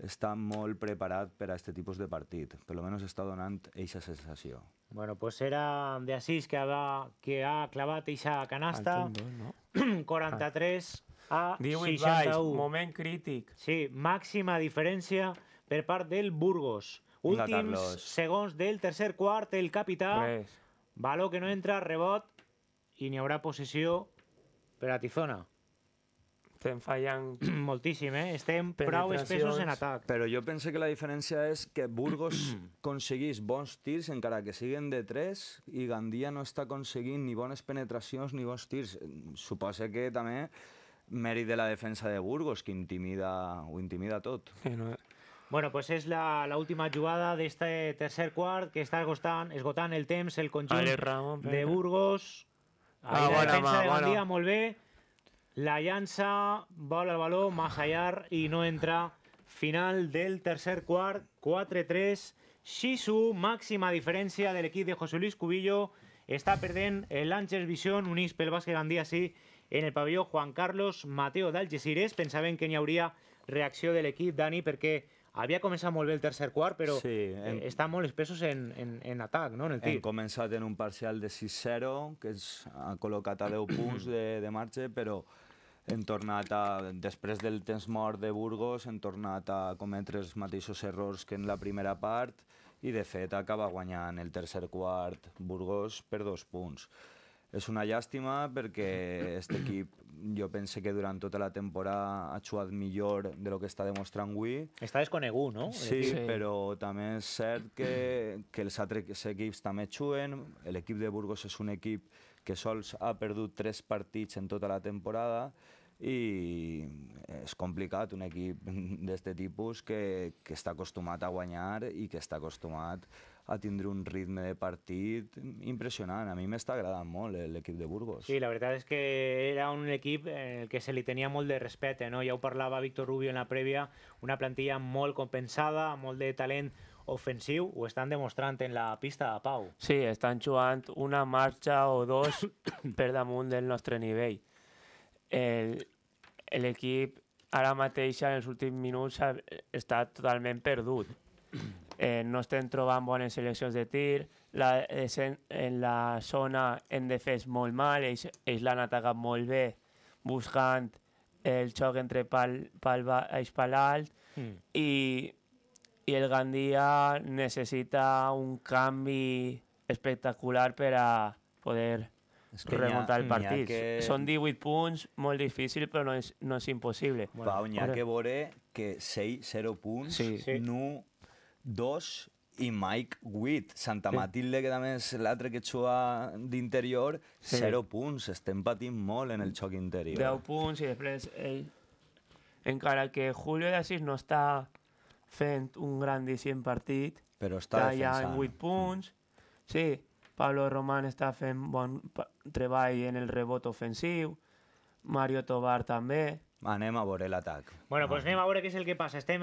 està molt preparat per a aquest tipus de partit. Per almenys està donant aquesta sensació. Bueno, pues era de Asís que ha, que ha clavat aquesta canasta. Tindó, no? 43 a 61. 61. moment crític. Sí, màxima diferència per part del Burgos. Últims Vinga, segons del tercer quart, el capità... Res. Valor que no entra, rebot i n'hi haurà possessió per a Tizona. Estem fallant... Moltíssim, eh? Estem prou espessos en atac. Però jo pense que la diferència és que Burgos aconseguís bons tirs, encara que siguin de 3, i Gandia no està aconseguint ni bones penetracions ni bons tirs. Suposa que també mèrit de la defensa de Burgos, que intimida, ho intimida tot. Sí, no, eh? Bueno, pues es la, última jugada de este tercer cuart, que está esgotando el temps el conjunt de Burgos. ah, la bona, defensa de La no entra. Final del tercer cuart, 4-3. Shisu, máxima diferencia del equipo de José Luis Cubillo. Está Està el el Vision, unís pel bàsquet Gandía, sí, en el pabellón. Juan Carlos Mateo d'Algeciras. Pensaven que n'hi hauria reacción del equipo, Dani, porque... havia començat molt bé el tercer quart, però sí, hem... Eh, estan molt espessos en, en, en atac, no? en el tir. Hem començat en un parcial de 6-0, que ens ha col·locat a 10 punts de, de marge, però hem tornat a, després del temps mort de Burgos, hem tornat a cometre els mateixos errors que en la primera part i, de fet, acaba guanyant el tercer quart Burgos per dos punts. És una llàstima perquè aquest equip jo pense que durant tota la temporada ha jugat millor de lo que està demostrant avui. Està desconegut, no? Sí, sí. però també és cert que, que els altres equips també juguen. L'equip de Burgos és un equip que sols ha perdut tres partits en tota la temporada i és complicat un equip d'aquest tipus que, que està acostumat a guanyar i que està acostumat a a tindre un ritme de partit impressionant. A mi m'està agradant molt eh, l'equip de Burgos. Sí, la veritat és que era un equip en el que se li tenia molt de respecte. No? Ja ho parlava Víctor Rubio en la prèvia, una plantilla molt compensada, molt de talent ofensiu, ho estan demostrant en la pista, Pau. Sí, estan jugant una marxa o dos per damunt del nostre nivell. L'equip ara mateix en els últims minuts està totalment perdut eh, no estem trobant bones seleccions de tir, la, en, en la zona hem fer molt mal, ells, ells l'han atacat molt bé, buscant el xoc entre pal, pal, baix pal alt, mm. i, i el Gandia necessita un canvi espectacular per a poder es que remuntar ha, el partit. Que... Són 18 punts, molt difícil, però no és, no és impossible. Pau, n'hi ha que veure que 6, 0 punts, sí. sí. no Dos i Mike Witt. Santa sí. Matilde, que també és l'altre que juga d'interior, sí. 0 punts. Estem patint molt en el xoc interior. 10 punts i després ell... Encara que Julio de Asís no està fent un grandíssim partit, però està, està ja en 8 punts. Mm. Sí, Pablo Román està fent bon treball en el rebot ofensiu, Mario Tobar també, a anem el ataque. Bueno, ah. pues Nema a veure què el que passa. Estem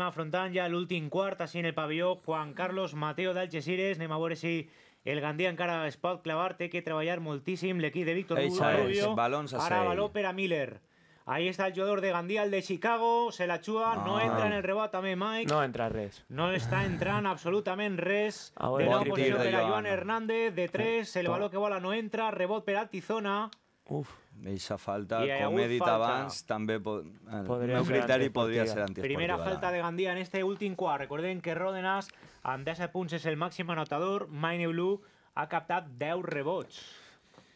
ya el último cuarto, así en el pavió Juan Carlos Mateo d'Algeciras. Anem a veure si el Gandia encara cara spot clavar. Té que trabajar moltíssim l'equip de Víctor Rubio. Balons a Ara baló Miller. Ahí está el jugador de Gandía, el de Chicago, se la chúa. no, ah. entra en el rebote també, Mike. No entra res. No está entrando absolutamente res. de la posició de la Joan Hernández, de 3, el baló que bola no entra, rebote per Tizona. Uf, eixa falta, I com he dit falta. abans, també eh, el podria meu criteri podria ser antiesportiva. Primera falta de Gandia en este últim quart. Recordem que Rodenas, amb 10 punts, és el màxim anotador. Maine Blue ha captat 10 rebots.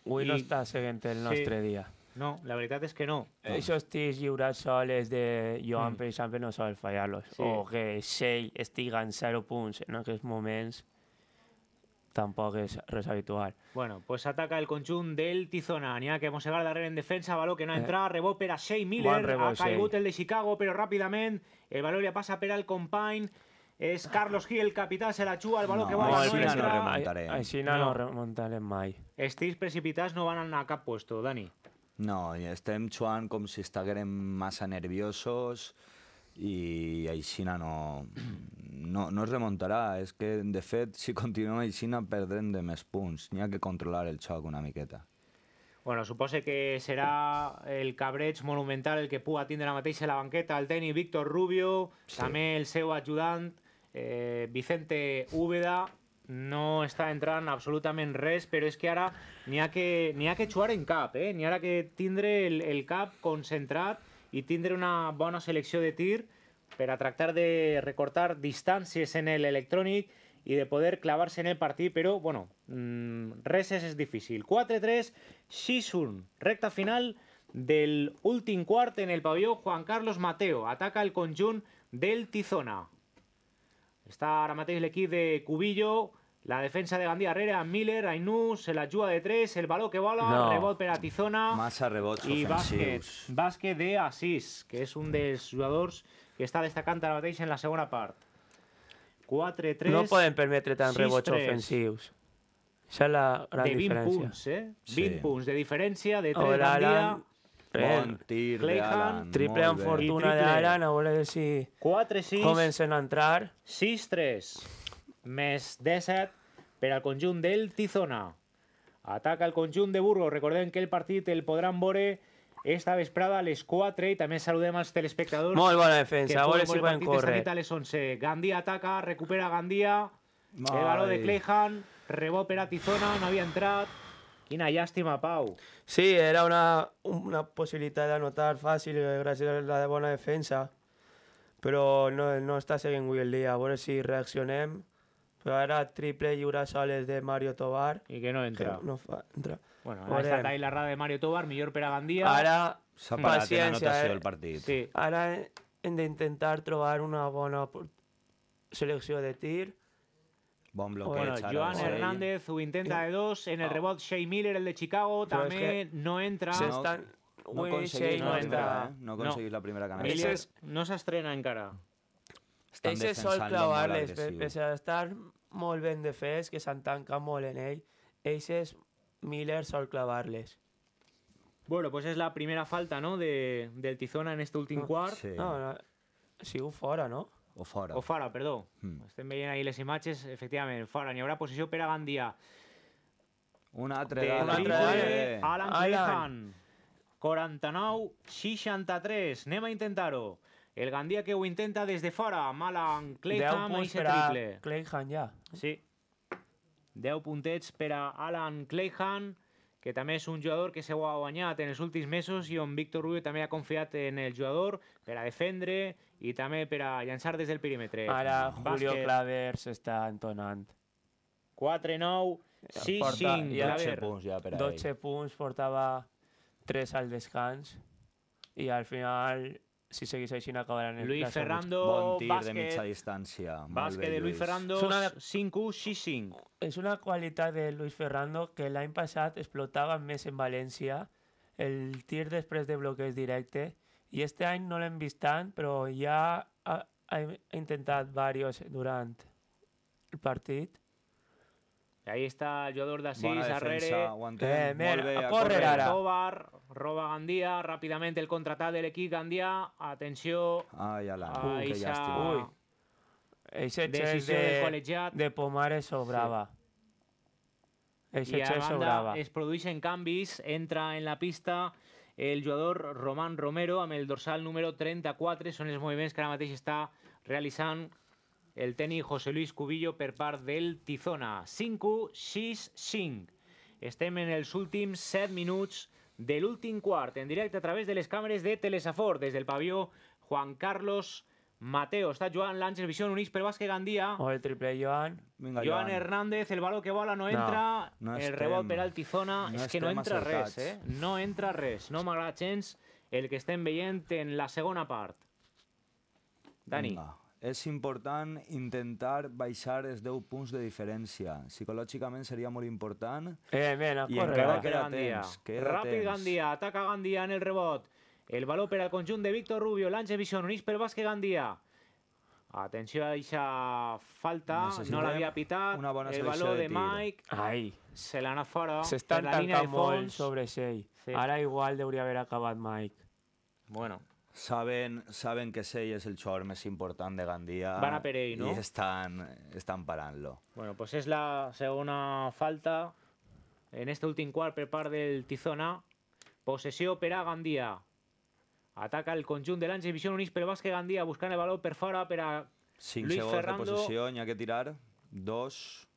Avui I... no està seguint el nostre sí. dia. No, la veritat és que no. no. estic lliurat sol és de Joan, mm. per exemple, no sol fallar-los. Sí. O que Shea estigui en 0 punts en aquests moments tampoc és res habitual. Bueno, pues ataca el conjunt del Tizona. N'hi ha que mossegar darrere en defensa, baló que no eh. entra, rebot per a Shea Miller, rebó, ha caigut Shea. el de Chicago, però ràpidament el eh, valor ja passa per al company, és Carlos Gil, capità, se la xua, el valor no, que va... No, així no, no remuntarem. Així no, no remuntarem mai. Estils precipitats no van anar a cap puesto, Dani. No, estem jugant com si estiguérem massa nerviosos, i així no, no, no es remuntarà. És que, de fet, si continuem així, perdrem de més punts. N'hi ha que controlar el xoc una miqueta. Bueno, supose que serà el cabreig monumental el que puga tindre la mateixa la banqueta el teni Víctor Rubio, sí. també el seu ajudant eh, Vicente Úbeda, no està entrant absolutament res, però és que ara n'hi ha, que, ha que jugar en cap, eh? n'hi ha que tindre el, el cap concentrat Y tindre una buena selección de tir para tratar de recortar distancias en el Electronic y de poder clavarse en el partido. Pero bueno, mm, reses es difícil. 4-3, Shishun. recta final del último cuarto en el pabellón. Juan Carlos Mateo. Ataca el conjunt del Tizona. Está ara el l'equip de Cubillo, la defensa de Gandía Herrera, Miller, Ainú, se la ayuda de tres, el balón que bola, no. rebot Más Masa rebote, Y básquet, básquet de Asís, que es un de los jugadores que está destacando la mateix en la segunda parte. 4-3, No pueden permitir tan rebotes ofensivos. Esa es la gran de 20 eh? 20 sí. de diferencia, de 3 Triple Gandía, tir Clayhan, Triple en fortuna de a 4 si comencen a entrar. 6-3. més 17 per al conjunt del Tizona. Ataca el conjunt de Burgos. Recordem que el partit el podran veure esta vesprada a les 4 i també saludem als telespectadors. Molt bona defensa, a veure si poden córrer. a les 11. Gandia ataca, recupera Gandia. Mai. El valor de Clehan, rebó per a Tizona, no havia entrat. Quina llàstima, Pau. Sí, era una, una possibilitat d'anotar fàcil eh, gràcies a la bona defensa, però no, no està seguint avui el dia. A veure si reaccionem Pero ahora triple y sales de Mario Tobar. Y que no entra. no entra. Bueno, ahora está ahí la rada de Mario Tobar, mejor peragandía. Gandía. Ahora, paciencia. Eh. Ahora el partido. Sí. trobar una buena selección de tir. Bon bloqueo. Bueno, Joan Hernández u intenta de dos. En el rebote Shea Miller, el de Chicago, también no entra. No la primera canasta. Miller no estrena encara. Este Ese sol clavar pese a estar molt ben de fes que s'entanca molt en ell, eixes Miller sol clavar-les. Bueno, pues es la primera falta, ¿no?, de, del Tizona en este últim no, ah, quart. Sí. No, no, sigo fora, no? O fora. O fora, perdó. Mm. Estem veient ahir les imatges, efectivament, fora. N'hi haurà posició per a Gandia. Una altre. De una altra. Eh. Alan Clehan. 49, 63. Anem a intentar-ho. El Gandia que ho intenta des de fora. Mala Clayham i triple. Clayham ja. Sí. 10 puntets per a Alan Clayhan, que també és un jugador que s'ha guanyat en els últims mesos i on Víctor Rubio també ha confiat en el jugador per a defendre i també per a llançar des del perímetre. Ara Julio Claver s'està entonant. 4-9, 6-5. 12 punts ja 12 punts portava 3 al descans i al final si seguís ahí sin acabar en el Luis Ferrando, Bon tir de distancia de Luis Ferrando, sin 5-1, 5 Es una cualidad de Luis Ferrando que el año pasado pasado más en Valencia, el tir después de bloques directe, Y este año no lo han visto tan, pero ya ha intentado varios durante el partido. ahí está el jugador de Asís, Arrere... Eh, molt a córrer, ara. Tobar, roba Gandia, ràpidament el contratat de l'equip Gandia, atenció... Ai, ala, uh, que llàstima. Ui. Eixe xes de, col·legiat. de Pomares sobrava. Sí. Eixe xes sobrava. es produeixen canvis, entra en la pista el jugador Román Romero amb el dorsal número 34, són els moviments que ara mateix està realitzant el tenis José Luis Cubillo per part del Tizona. 5-6-5. Estem en el últims 7 minutos del último quart, en directo a través de les càmeres de Telesafor, Desde el pavió Juan Carlos Mateo. Está Joan Lanche Visión Unís, per Gandía. O el triple Joan. Joan. Hernández, el baló que vola no entra, el rebote Tizona. No que no entra res, eh? No entra res. No m'agrada el que estem veient en la segunda parte. Dani. És important intentar baixar els 10 punts de diferència. Psicològicament seria molt important. Eh, ben, I corre, encara queda Gandia. temps. Queda Ràpid temps. Gandia, ataca Gandia en el rebot. El valor per al conjunt de Víctor Rubio, l'Àngel Vision, unís per bàsquet Gandia. Atenció a aquesta falta, Necessitem no l'havia pitat. Una bona el valor de, de Mike. Ai. Se a fora. S'estan tancant molt sobre Shea. Sí. Ara igual hauria haver acabat Mike. Bueno, Saben, saben que sei es el xor más importante de Gandía Van a Perey no? y están Bueno, pues es la segunda falta en este último cuarto par del Tizona. Posesión para Gandía. Ataca el conjunto de visión visión pero pero que Gandía busca el balón perfora pero Sin Luis Fernando de que tirar. dos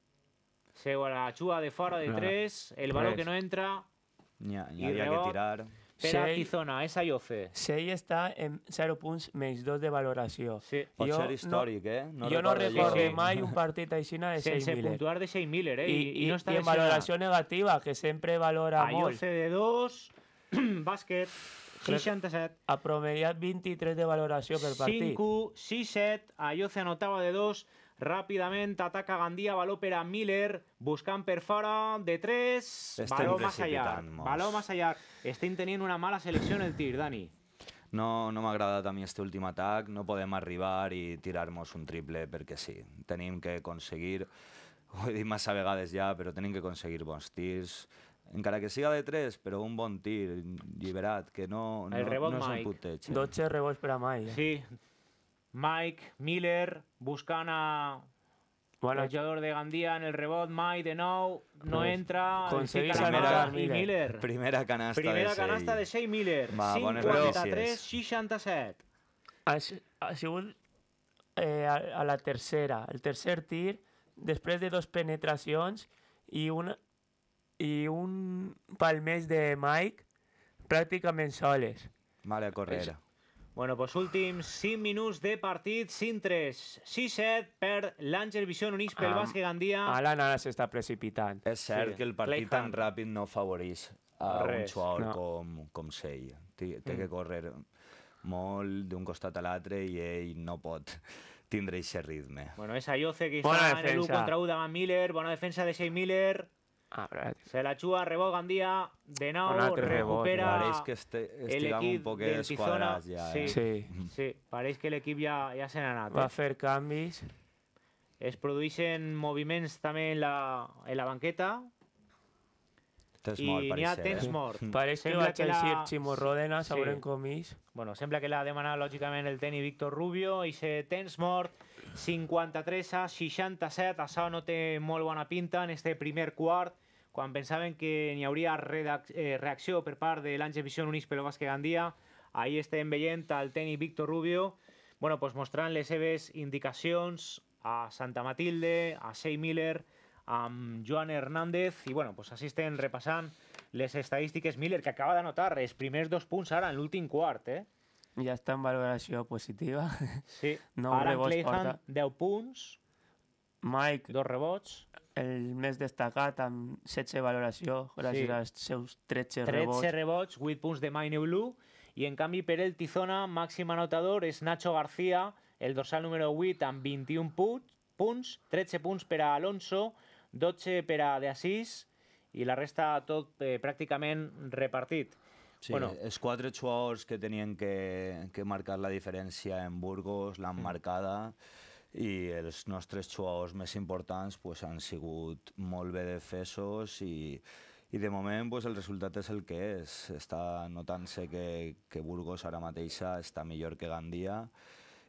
Se la chúa de fuera de ah. tres El balón que no entra. ya ya que tirar. Pere a Tizona, és allò fer. 6 està en 0 punts menys 2 de valoració. Sí. Pot jo ser històric, no, eh? No jo no recordo sí. mai un partit així de 6 Miller. Sense puntuar de 6 Miller, eh? I, I, i, no està i en valoració negativa, que sempre valora Allò molt. Allò de 2, bàsquet, 67. Ha promediat 23 de valoració per partit. 5, 6, 7, Allò se anotava de 2, Ràpidament ataca Gandia, baló per a Miller, buscant per fora de 3, baló massa llarg. Baló massa llarg. Estem tenint una mala selecció en el tir, Dani. No, no m'ha agradat a mi este últim atac, no podem arribar i tirar-nos un triple perquè sí. Tenim que aconseguir, ho he dit massa vegades ja, però tenim que aconseguir bons tirs, encara que siga de 3, però un bon tir, lliberat, que no, no, el rebot no és un puteig. 12 eh? rebots per a Mai. Eh? Sí, Mike Miller buscan a bueno, de Gandía en el rebote. Mike de No, no pues, entra. Conseguí a Miller. Primera canasta Primera de canasta de Shea Miller. 53-67. Según eh, a, a, la tercera, el tercer tir, después de dos penetraciones y un palmés de Mike prácticamente soles. Vale, correra. Bueno, doncs pues, últims 5 minuts de partit, 5-3, 6-7 per l'Àngel Vision Unix pel um, bàsquet Gandia. Alan ara s'està precipitant. És cert sí. que el partit tan ràpid no favorís a Res, un jugador no. com, com Sey. Té, té mm. que córrer molt d'un costat a l'altre i ell no pot tindre aquest ritme. Bueno, és Ayoce que està en l'1 contra 1 davant Miller, bona defensa de Shea Miller, Ah, se la xua, rebot Gandia, de nou, recupera pareix que este, l'equip un del Tizona. Ja, sí, eh? sí. sí, pareix que l'equip ja, ja se n'ha anat. Va eh? fer canvis. Es produeixen moviments també en la, en la banqueta. Tens I n'hi ha temps eh? mort. Pareix que va exercir Ximo Rodena, sí. sabrem com és. Bueno, sembla que l'ha demanat lògicament el teni Víctor Rubio, i se tens mort 53 a 67, això no te molt a pinta en este primer cuarto, cuando pensaban que ni habría eh, reacción por parte del l'Àngel Vision Unix pel Bàsquet ahí ahí en veient el tenis Víctor Rubio bueno, pues mostranles les indicaciones a Santa Matilde, a Shea Miller, a mm, Joan Hernández, y bueno, pues asisten repasan las les estadísticas, Miller, que acaba de anotar los primeros dos puntos ahora en último cuarto, eh? ja està en valoració positiva. Sí. No en Clayhan, porta. 10 punts. Mike, dos rebots. El més destacat, amb 16 valoració, gràcies sí. als seus 13, 13 rebots. 13 rebots, 8 punts de Mike Blue. I en canvi, per el Tizona, màxim anotador és Nacho García, el dorsal número 8, amb 21 punts, punts 13 punts per a Alonso, 12 per a De Asís, i la resta tot eh, pràcticament repartit. Sí, bueno, els quatre jugadors que tenien que, que marcar la diferència en Burgos l'han mm. marcada i els nostres jugadors més importants pues, han sigut molt bé defesos i, i de moment pues, el resultat és el que és. Està notant-se que, que Burgos ara mateixa està millor que Gandia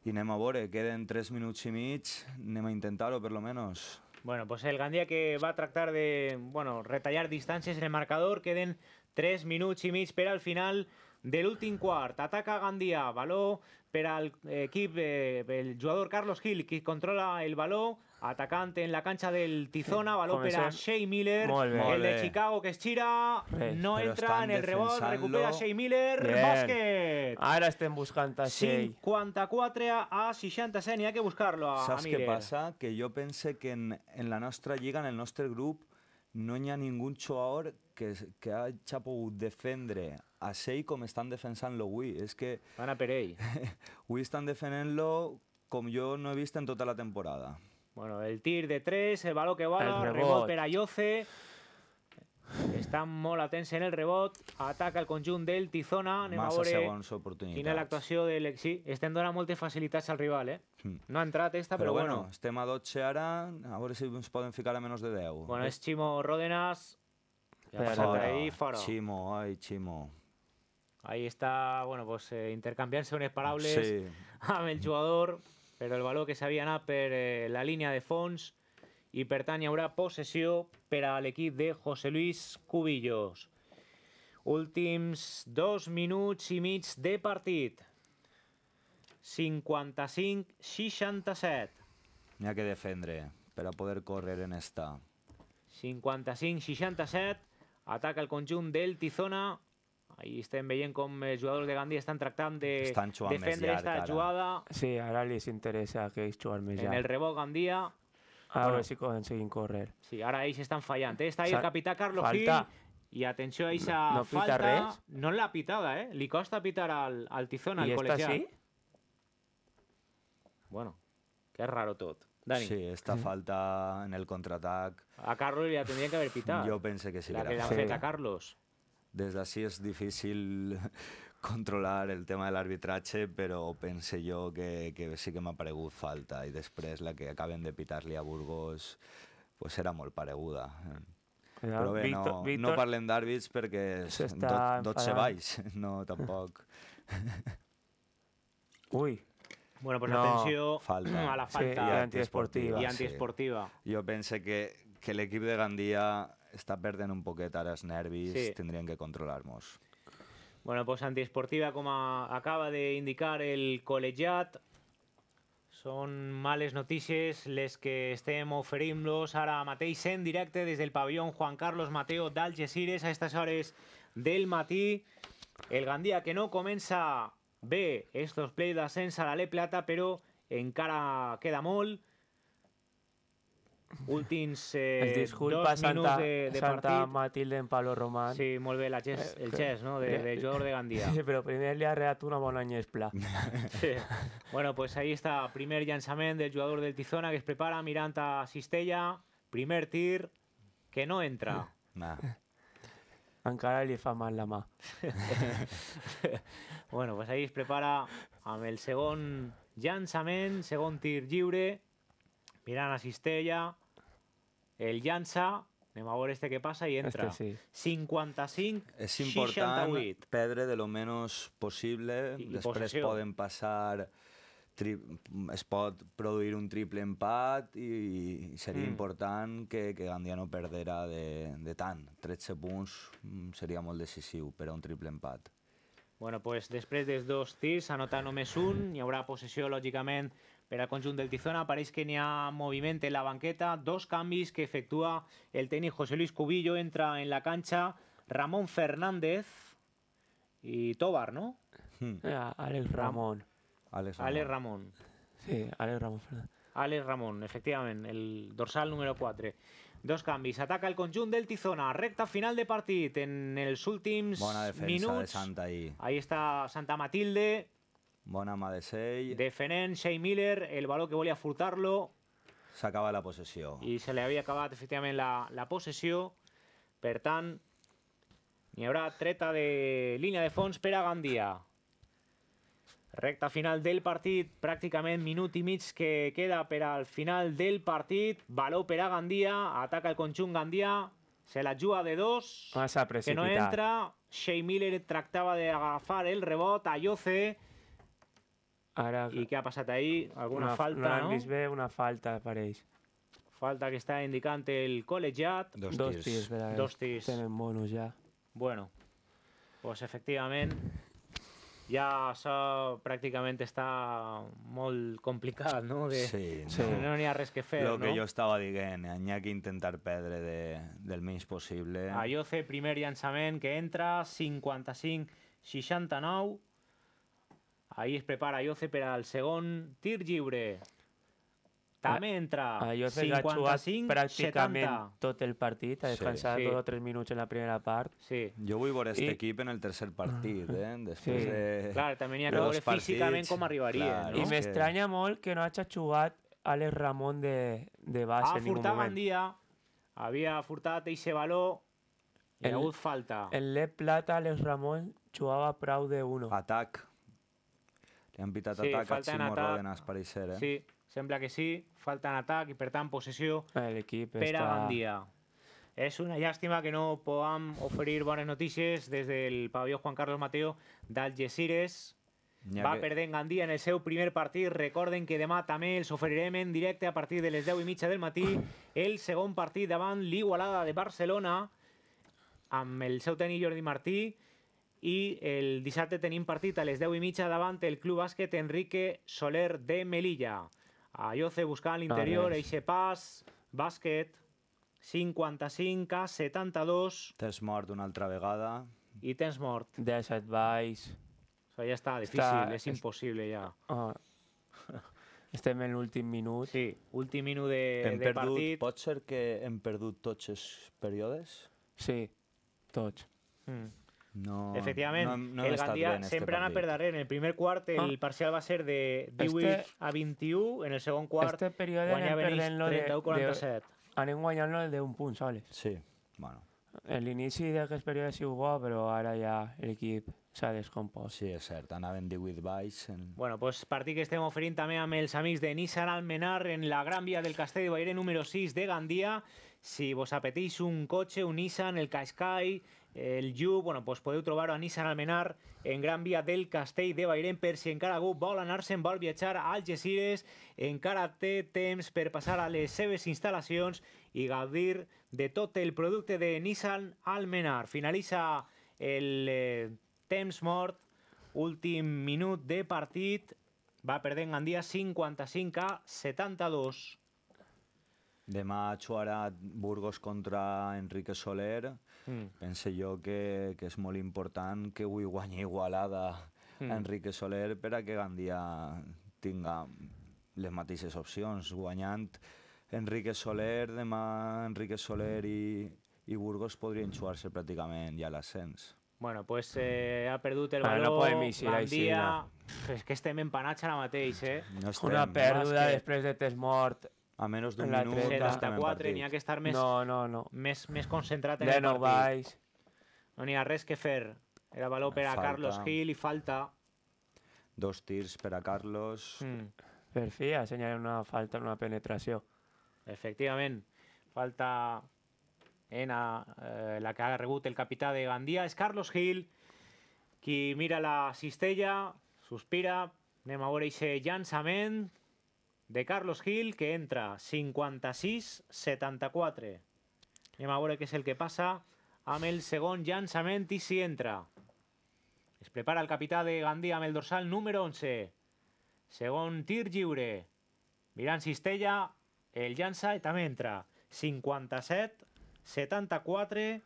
i anem a veure, queden 3 minuts i mig, anem a intentar-ho per lo menos. Bueno, pues el Gandia que va a tractar de bueno, retallar distàncies en el marcador, queden Tres minutos y medio per al final del último cuarto. Ataca Gandía. baló per al eh, equipo eh, el jugador Carlos Gil, que controla el baló, atacante en la cancha del Tizona, baló per a Shea Miller, el de Chicago que estira, no entra en el rebote. recupera Shea Miller, Bien. Ahora Ara buscando a Shea. 54 a 67, n'hi ha que buscarlo lo a, a Miller. Que yo pensé que en, en la nostra lliga, en el nostre Group, no hay ningún que, que Chapo defender defendre a Sei como están defensando lo Es que... Van a perey Wii están defendiendo como lo no he visto en toda la temporada. Bueno, el tir de tres, el balón que va, el rebote, para Yoce. Está molt en el rebote, ataca el conjunt del Tizona, anem Massa actuación del la actuación del… de l'Exi. Estem facilidades al rival, eh? Hmm. No ha entrat esta, però, però bueno. bueno. Estem a 12 ara, a veure si ens poden ficar a menys de 10. Bueno, és Chimo Ródenas. Ja fora, fora. Ahí, fora. Chimo, ai, Chimo. Ahí está, bueno, pues eh, intercanviant-se unes paraules sí. amb el jugador, però el valor que s'havia anat per eh, la línia de fons i per tant hi haurà possessió per a l'equip de José Luis Cubillos. Últims dos minuts i mig de partit. 55-67. N'hi ha que defendre para poder correr en esta. 55-67. Ataca el conjunto del Tizona. Ahí en veient con los jugadores de Gandía están tratando de defender esta jugada. Sí, ahora les interesa que ells juguen més En el rebot Gandía. A veure pueden si corriendo. correr. Sí, ahora ahí se están fallando eh? está ahí el capitán Carlos Falta. Gil. atención atenció a aquesta no, no falta. No la pitada, eh? Li costa pitar al, Tizona, al col·legiat. I sí? Bueno, que és raro todo. Dani. Sí, esta falta en el contraatac... A Carlos ja tindrien que haver pitat. Jo pense que sí la que l'han fet a Carlos. Des d'ací és difícil controlar el tema de l'arbitratge, però pense jo que, que sí que m'ha paregut falta. I després la que acaben de pitar-li a Burgos pues era molt pareguda. Però bé, Víctor, no, Víctor no parlem d'àrbits perquè tot, tot se baix, no tampoc. Ui, Bueno, pues atención a la falta y antiesportiva. Yo pensé que, el equipo de Gandía está perdiendo un poquito a las nervis, tendrían que controlarnos. Bueno, pues antiesportiva, como acaba de indicar el colegiat. Son malas noticias les que estemos oferint Ahora Matei en directo desde el pabellón Juan Carlos Mateo Dalgesires, a estas horas del matí. El Gandía que no comienza... B, estos playdas la le Plata, pero cara queda mol. Últims eh, disculpa dos Santa, de, Santa Matilde en Pablo Román. Sí, molt la el chess no? De, jugador de Gandía Sí, pero primer li ha reat una Bueno, pues ahí está primer llançament del jugador del Tizona que se prepara Miranta Sistella. primer tir que no entra. Nah. encara li fa mal la mà. bueno, pues ahí es prepara amb el segon llançament, segon tir lliure, mirant a Cistella, el llança, anem a veure este que passa i entra. Este sí. 55, És important 68. perdre de lo menos possible, I, després possessió. poden passar es producir produir un triple empat y sería mm. importante que, que Gandia no perdera de, tan 13 puntos mm, sería muy pero un triple empat. Bueno, pues después de dos tirs anota només un, y habrá posesión, lógicamente, pero al del Tizona. parece que ni ha movimiento en la banqueta, dos cambios que efectúa el tenis. José Luis Cubillo, entra en la cancha Ramón Fernández y Tobar, no? Mm. Hmm. Ah, Ramón. Alex Ramón. Alex Ramón. Sí, Alex Ramón. Alex Ramón, efectivament, el dorsal número 4. Dos canvis. Ataca el conjunt del Tizona. Recta final de partit en els últims Bona defensa minuts. de Santa ahí. Ahí està Santa Matilde. Bona mà de Sey. Defenent Shea Miller, el valor que volia furtar-lo. S'acaba la possessió. I se li havia acabat, efectivament, la, la possessió. Per tant, n'hi haurà treta de línia de fons per a Gandia. Recta final del partit, pràcticament minut i mig que queda per al final del partit. Baló per a Gandia, ataca el conjunt Gandia, se la juga de dos. Massa precipitat. Que no entra, Shea Miller tractava d'agafar el rebot a Yoce. Ara... I què ha passat ahir? Alguna una, falta, no? Vist bé una falta per Falta que està indicant el col·legiat. Dos, dos tirs. tirs dos tirs. Tenen bonus ja. Bueno, pues efectivament ja això pràcticament està molt complicat, no? Que sí, no sí. no n'hi ha res que fer, Lo no? que jo estava dient, n'hi ha que intentar perdre de, del menys possible. Ayoce, ah, primer llançament que entra, 55-69. Ahí es prepara Iose per al segon tir lliure. Ah, també entra ah, jo 55, pràcticament 70. tot el partit, ha descansat sí, sí. 2 o 3 minuts en la primera part. Sí. Jo vull veure aquest I... equip en el tercer partit, ah, eh? després sí. de... Clar, també n'hi ha que veure partits, físicament com arribaria. Clar, no? I m'estranya que... molt que no hagi jugat Àlex Ramon de, de base ah, en ningun moment. dia, havia furtat eixe valor, i el, ha hagut falta. En l'E Plata, Àlex Ramon jugava prou de 1. Atac. Li han pitat sí, atac a Ximo Rodenas Ródenas, per eh? Sí, Sembla que sí, falta en atac i, per tant, possessió ah, L'equip per està... a Gandia. És una llàstima que no podem oferir bones notícies des del pavelló Juan Carlos Mateo d'Algesires. Ja Va que... en Gandia en el seu primer partit. Recorden que demà també els oferirem en directe a partir de les 10 i mitja del matí el segon partit davant l'Igualada de Barcelona amb el seu tenir Jordi Martí i el dissabte tenim partit a les 10 i mitja davant el Club Bàsquet Enrique Soler de Melilla. Ayoce buscant l'interior, eixe pas, bàsquet, 55 a 72. Tens mort una altra vegada. I tens mort. Des baix. Això ja està difícil, està... és impossible ja. Oh. Estem en l'últim minut. Sí, últim minut de, hem de perdut, partit. Pot ser que hem perdut tots els períodes? Sí, tots. Mm. No, Efectivament, no, no el Gandia este sempre partit. anà per darrere. En el primer quart el ah. parcial va ser de 18 este, a 21, en el segon quart este període guanyaven perdent 31 47. De, anem guanyant-lo de un punt, sols. Sí, bueno. L'inici d'aquest període ha sigut bo, però ara ja l'equip s'ha descompost. Sí, és cert, anaven 18 baix. En... Bueno, pues partit que estem oferint també amb els amics de Nissan Almenar en la Gran Via del Castell de Baire número 6 de Gandia. Si vos apeteix un cotxe, un Nissan, el Qashqai, el Ju, bueno, pues podeu trobar-ho a Nissan Almenar, en Gran Via del Castell de Bairem, per si encara algú vol anar-se'n, vol viatjar a Algeciras, encara té temps per passar a les seves instal·lacions i gaudir de tot el producte de Nissan Almenar. Finalitza el eh, temps mort, últim minut de partit, va perdent dia 55 a 72. Demà jugarà Burgos contra Enrique Soler mm. pense jo que, que és molt important que avui guanyi Igualada mm. Enrique Soler per a que Gandia tinga les mateixes opcions, guanyant Enrique Soler, demà Enrique Soler i, i Burgos podrien jugar-se pràcticament ja l'ascens. Bueno, pues eh, ha perdut el valor, no podem migir, Gandia... Així, no. És que estem empanats ara mateix, eh? No estem. Una pèrdua després de test mort a menys d'un minut... En la 74 n'hi ha que estar més, no, no, no. més, més concentrat en De el no partit. Baix. No n'hi ha res que fer. Era valor per a falta. Carlos Gil i falta. Dos tirs per a Carlos. Mm. Per fi assenyarem una falta, una penetració. Efectivament. Falta en a, eh, la que ha rebut el capità de Gandia. És Carlos Gil qui mira la cistella, sospira, anem a veure aquest llançament, de Carlos Gil, que entra 56-74. Anem a veure què és el que passa amb el segon llançament i si entra. Es prepara el capità de Gandia amb el dorsal número 11. Segon tir lliure. Mirant Cistella, el llança i també entra. 57, 74, en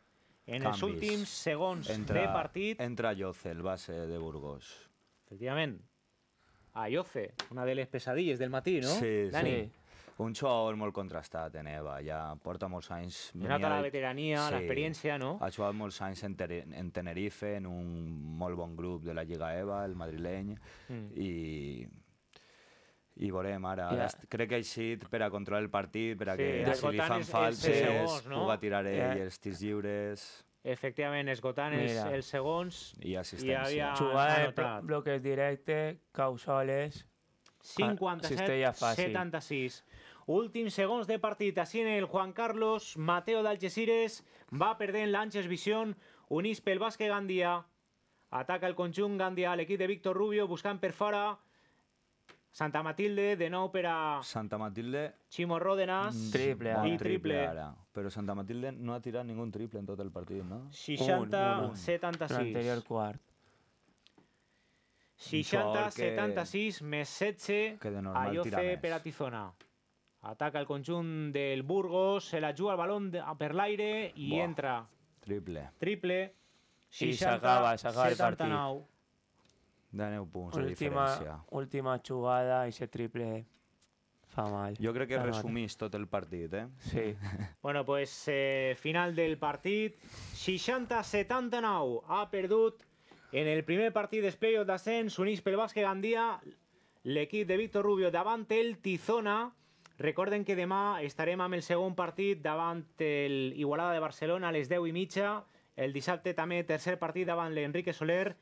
Canvis. els últims segons entra, de partit... Entra Jocel, base de Burgos. Efectivament, a Iofe, una de les pesadilles del matí, no? Sí, Dani? sí. Un jugador molt contrastat en EVA, ja porta molts anys... Venia... Nota la veterania, sí. l'experiència, no? Ha jugat molts anys en, en Tenerife, en un molt bon grup de la Lliga EVA, el madrileny, mm. i i veurem ara. Ja. Crec que ha eixit per a controlar el partit, per a sí, que si li fan falses, no? puga tirar ell ja. els tirs lliures efectivament esgotant els, Mira. els segons i assistència. Hi havia Jugar de bloques directes, causoles... 57, 76. Últims segons de partit. Així en el Juan Carlos Mateo d'Algeciras va perdent l'Àngels Vision, unís pel bàsquet Gandia. Ataca el conjunt Gandia a l'equip de Víctor Rubio buscant per fora. Santa Matilde, de no opera. Santa Matilde. Chimo Ródenas. Mm, triple Y triple. Pero Santa Matilde no ha tirado ningún triple en todo el partido, ¿no? 60, 76. anterior cuarto. 60, 76, més 16, que Ayoce per Ataca el conjunt del Burgos, se la juga el balón a per l'aire i entra. Triple. Triple. se acaba el partido. 9 punts última, de diferència. Última jugada i ser triple fa mal. Jo crec que Però resumís no. tot el partit, eh? Sí. bueno, pues eh, final del partit, 60-79. Ha perdut en el primer partit d'Espeio playoffs d'ascens, unís pel Basque Gandia, l'equip de Víctor Rubio davant el Tizona. Recorden que demà estarem amb el segon partit davant el Igualada de Barcelona a les 10 i mitja. El dissabte també tercer partit davant l'Enrique Soler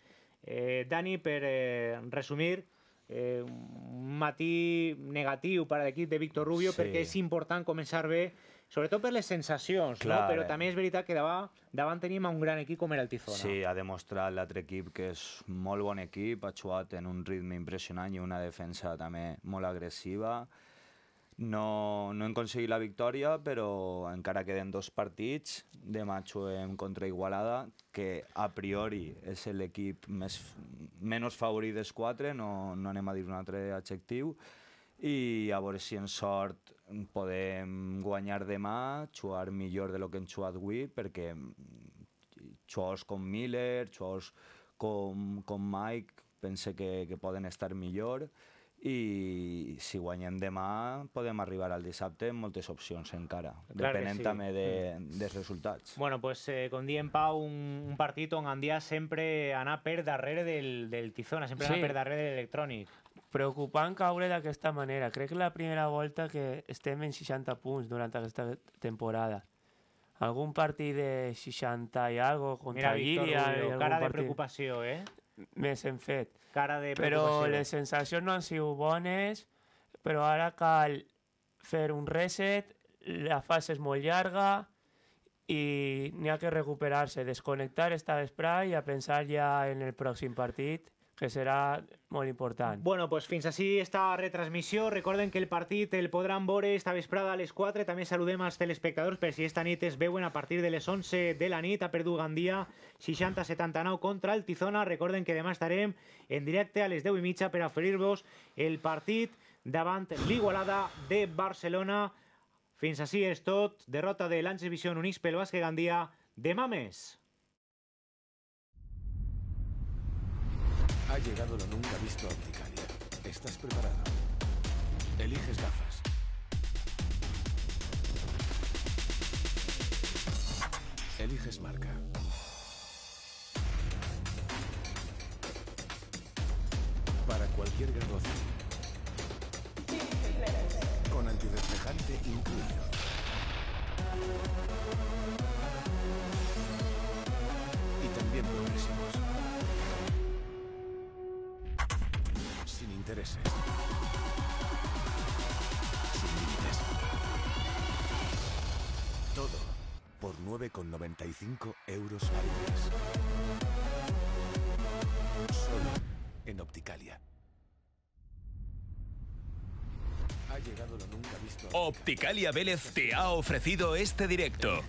Eh, Dani, per eh, resumir, eh, un matí negatiu per a l'equip de Víctor Rubio sí. perquè és important començar bé, sobretot per les sensacions, Clar, no? però eh. també és veritat que davant, davant tenim un gran equip com era el Tifona. Sí, ha demostrat l'altre equip que és molt bon equip, ha jugat en un ritme impressionant i una defensa també molt agressiva, no, no hem aconseguit la victòria, però encara queden dos partits. Demà juguem contra Igualada, que a priori és l'equip més menys favorit dels quatre, no, no anem a dir un altre adjectiu, i a veure si en sort podem guanyar demà, jugar millor de lo que hem jugat avui, perquè jugadors com Miller, jugadors com, com Mike, pense que, que poden estar millor, i si guanyem demà podem arribar al dissabte amb moltes opcions encara, claro depenent sí. també de, mm. dels resultats. Bueno, pues eh, com diem, Pau, un, un partit on Andia sempre anar per darrere del, del Tizona, sempre sí. anar per darrere de l'electrònic. Preocupant caure d'aquesta manera. Crec que la primera volta que estem en 60 punts durant aquesta temporada. Algun partit de 60 i algo contra Mira, Víctor, Llíria... cara de partit... preocupació, eh? Més hem fet cara de Però les sensacions no han sigut bones, però ara cal fer un reset, la fase és molt llarga i n'hi ha que recuperar-se, desconnectar esta vesprà i a pensar ja en el pròxim partit que serà molt important. Bueno, pues fins així esta retransmissió. Recorden que el partit el podran veure esta vesprada a les 4. També saludem als telespectadors per si esta nit es veuen a partir de les 11 de la nit a Perdu Gandia 60-79 contra el Tizona. Recorden que demà estarem en directe a les 10 i mitja per oferir-vos el partit davant l'Igualada de Barcelona. Fins així és tot. Derrota de l'Anxivisió Vision Unix pel Basque Gandia. Demà més. Ha llegado lo nunca visto a Opticalia. ¿Estás preparado? Eliges gafas. Eliges marca. Para cualquier graduación. Con antideflejante incluido. Y también progresivos. intereses. Todo por 9,95 euros Solo en Opticalia. Ha llegado lo nunca visto. Opticalia Vélez te ha ofrecido este directo.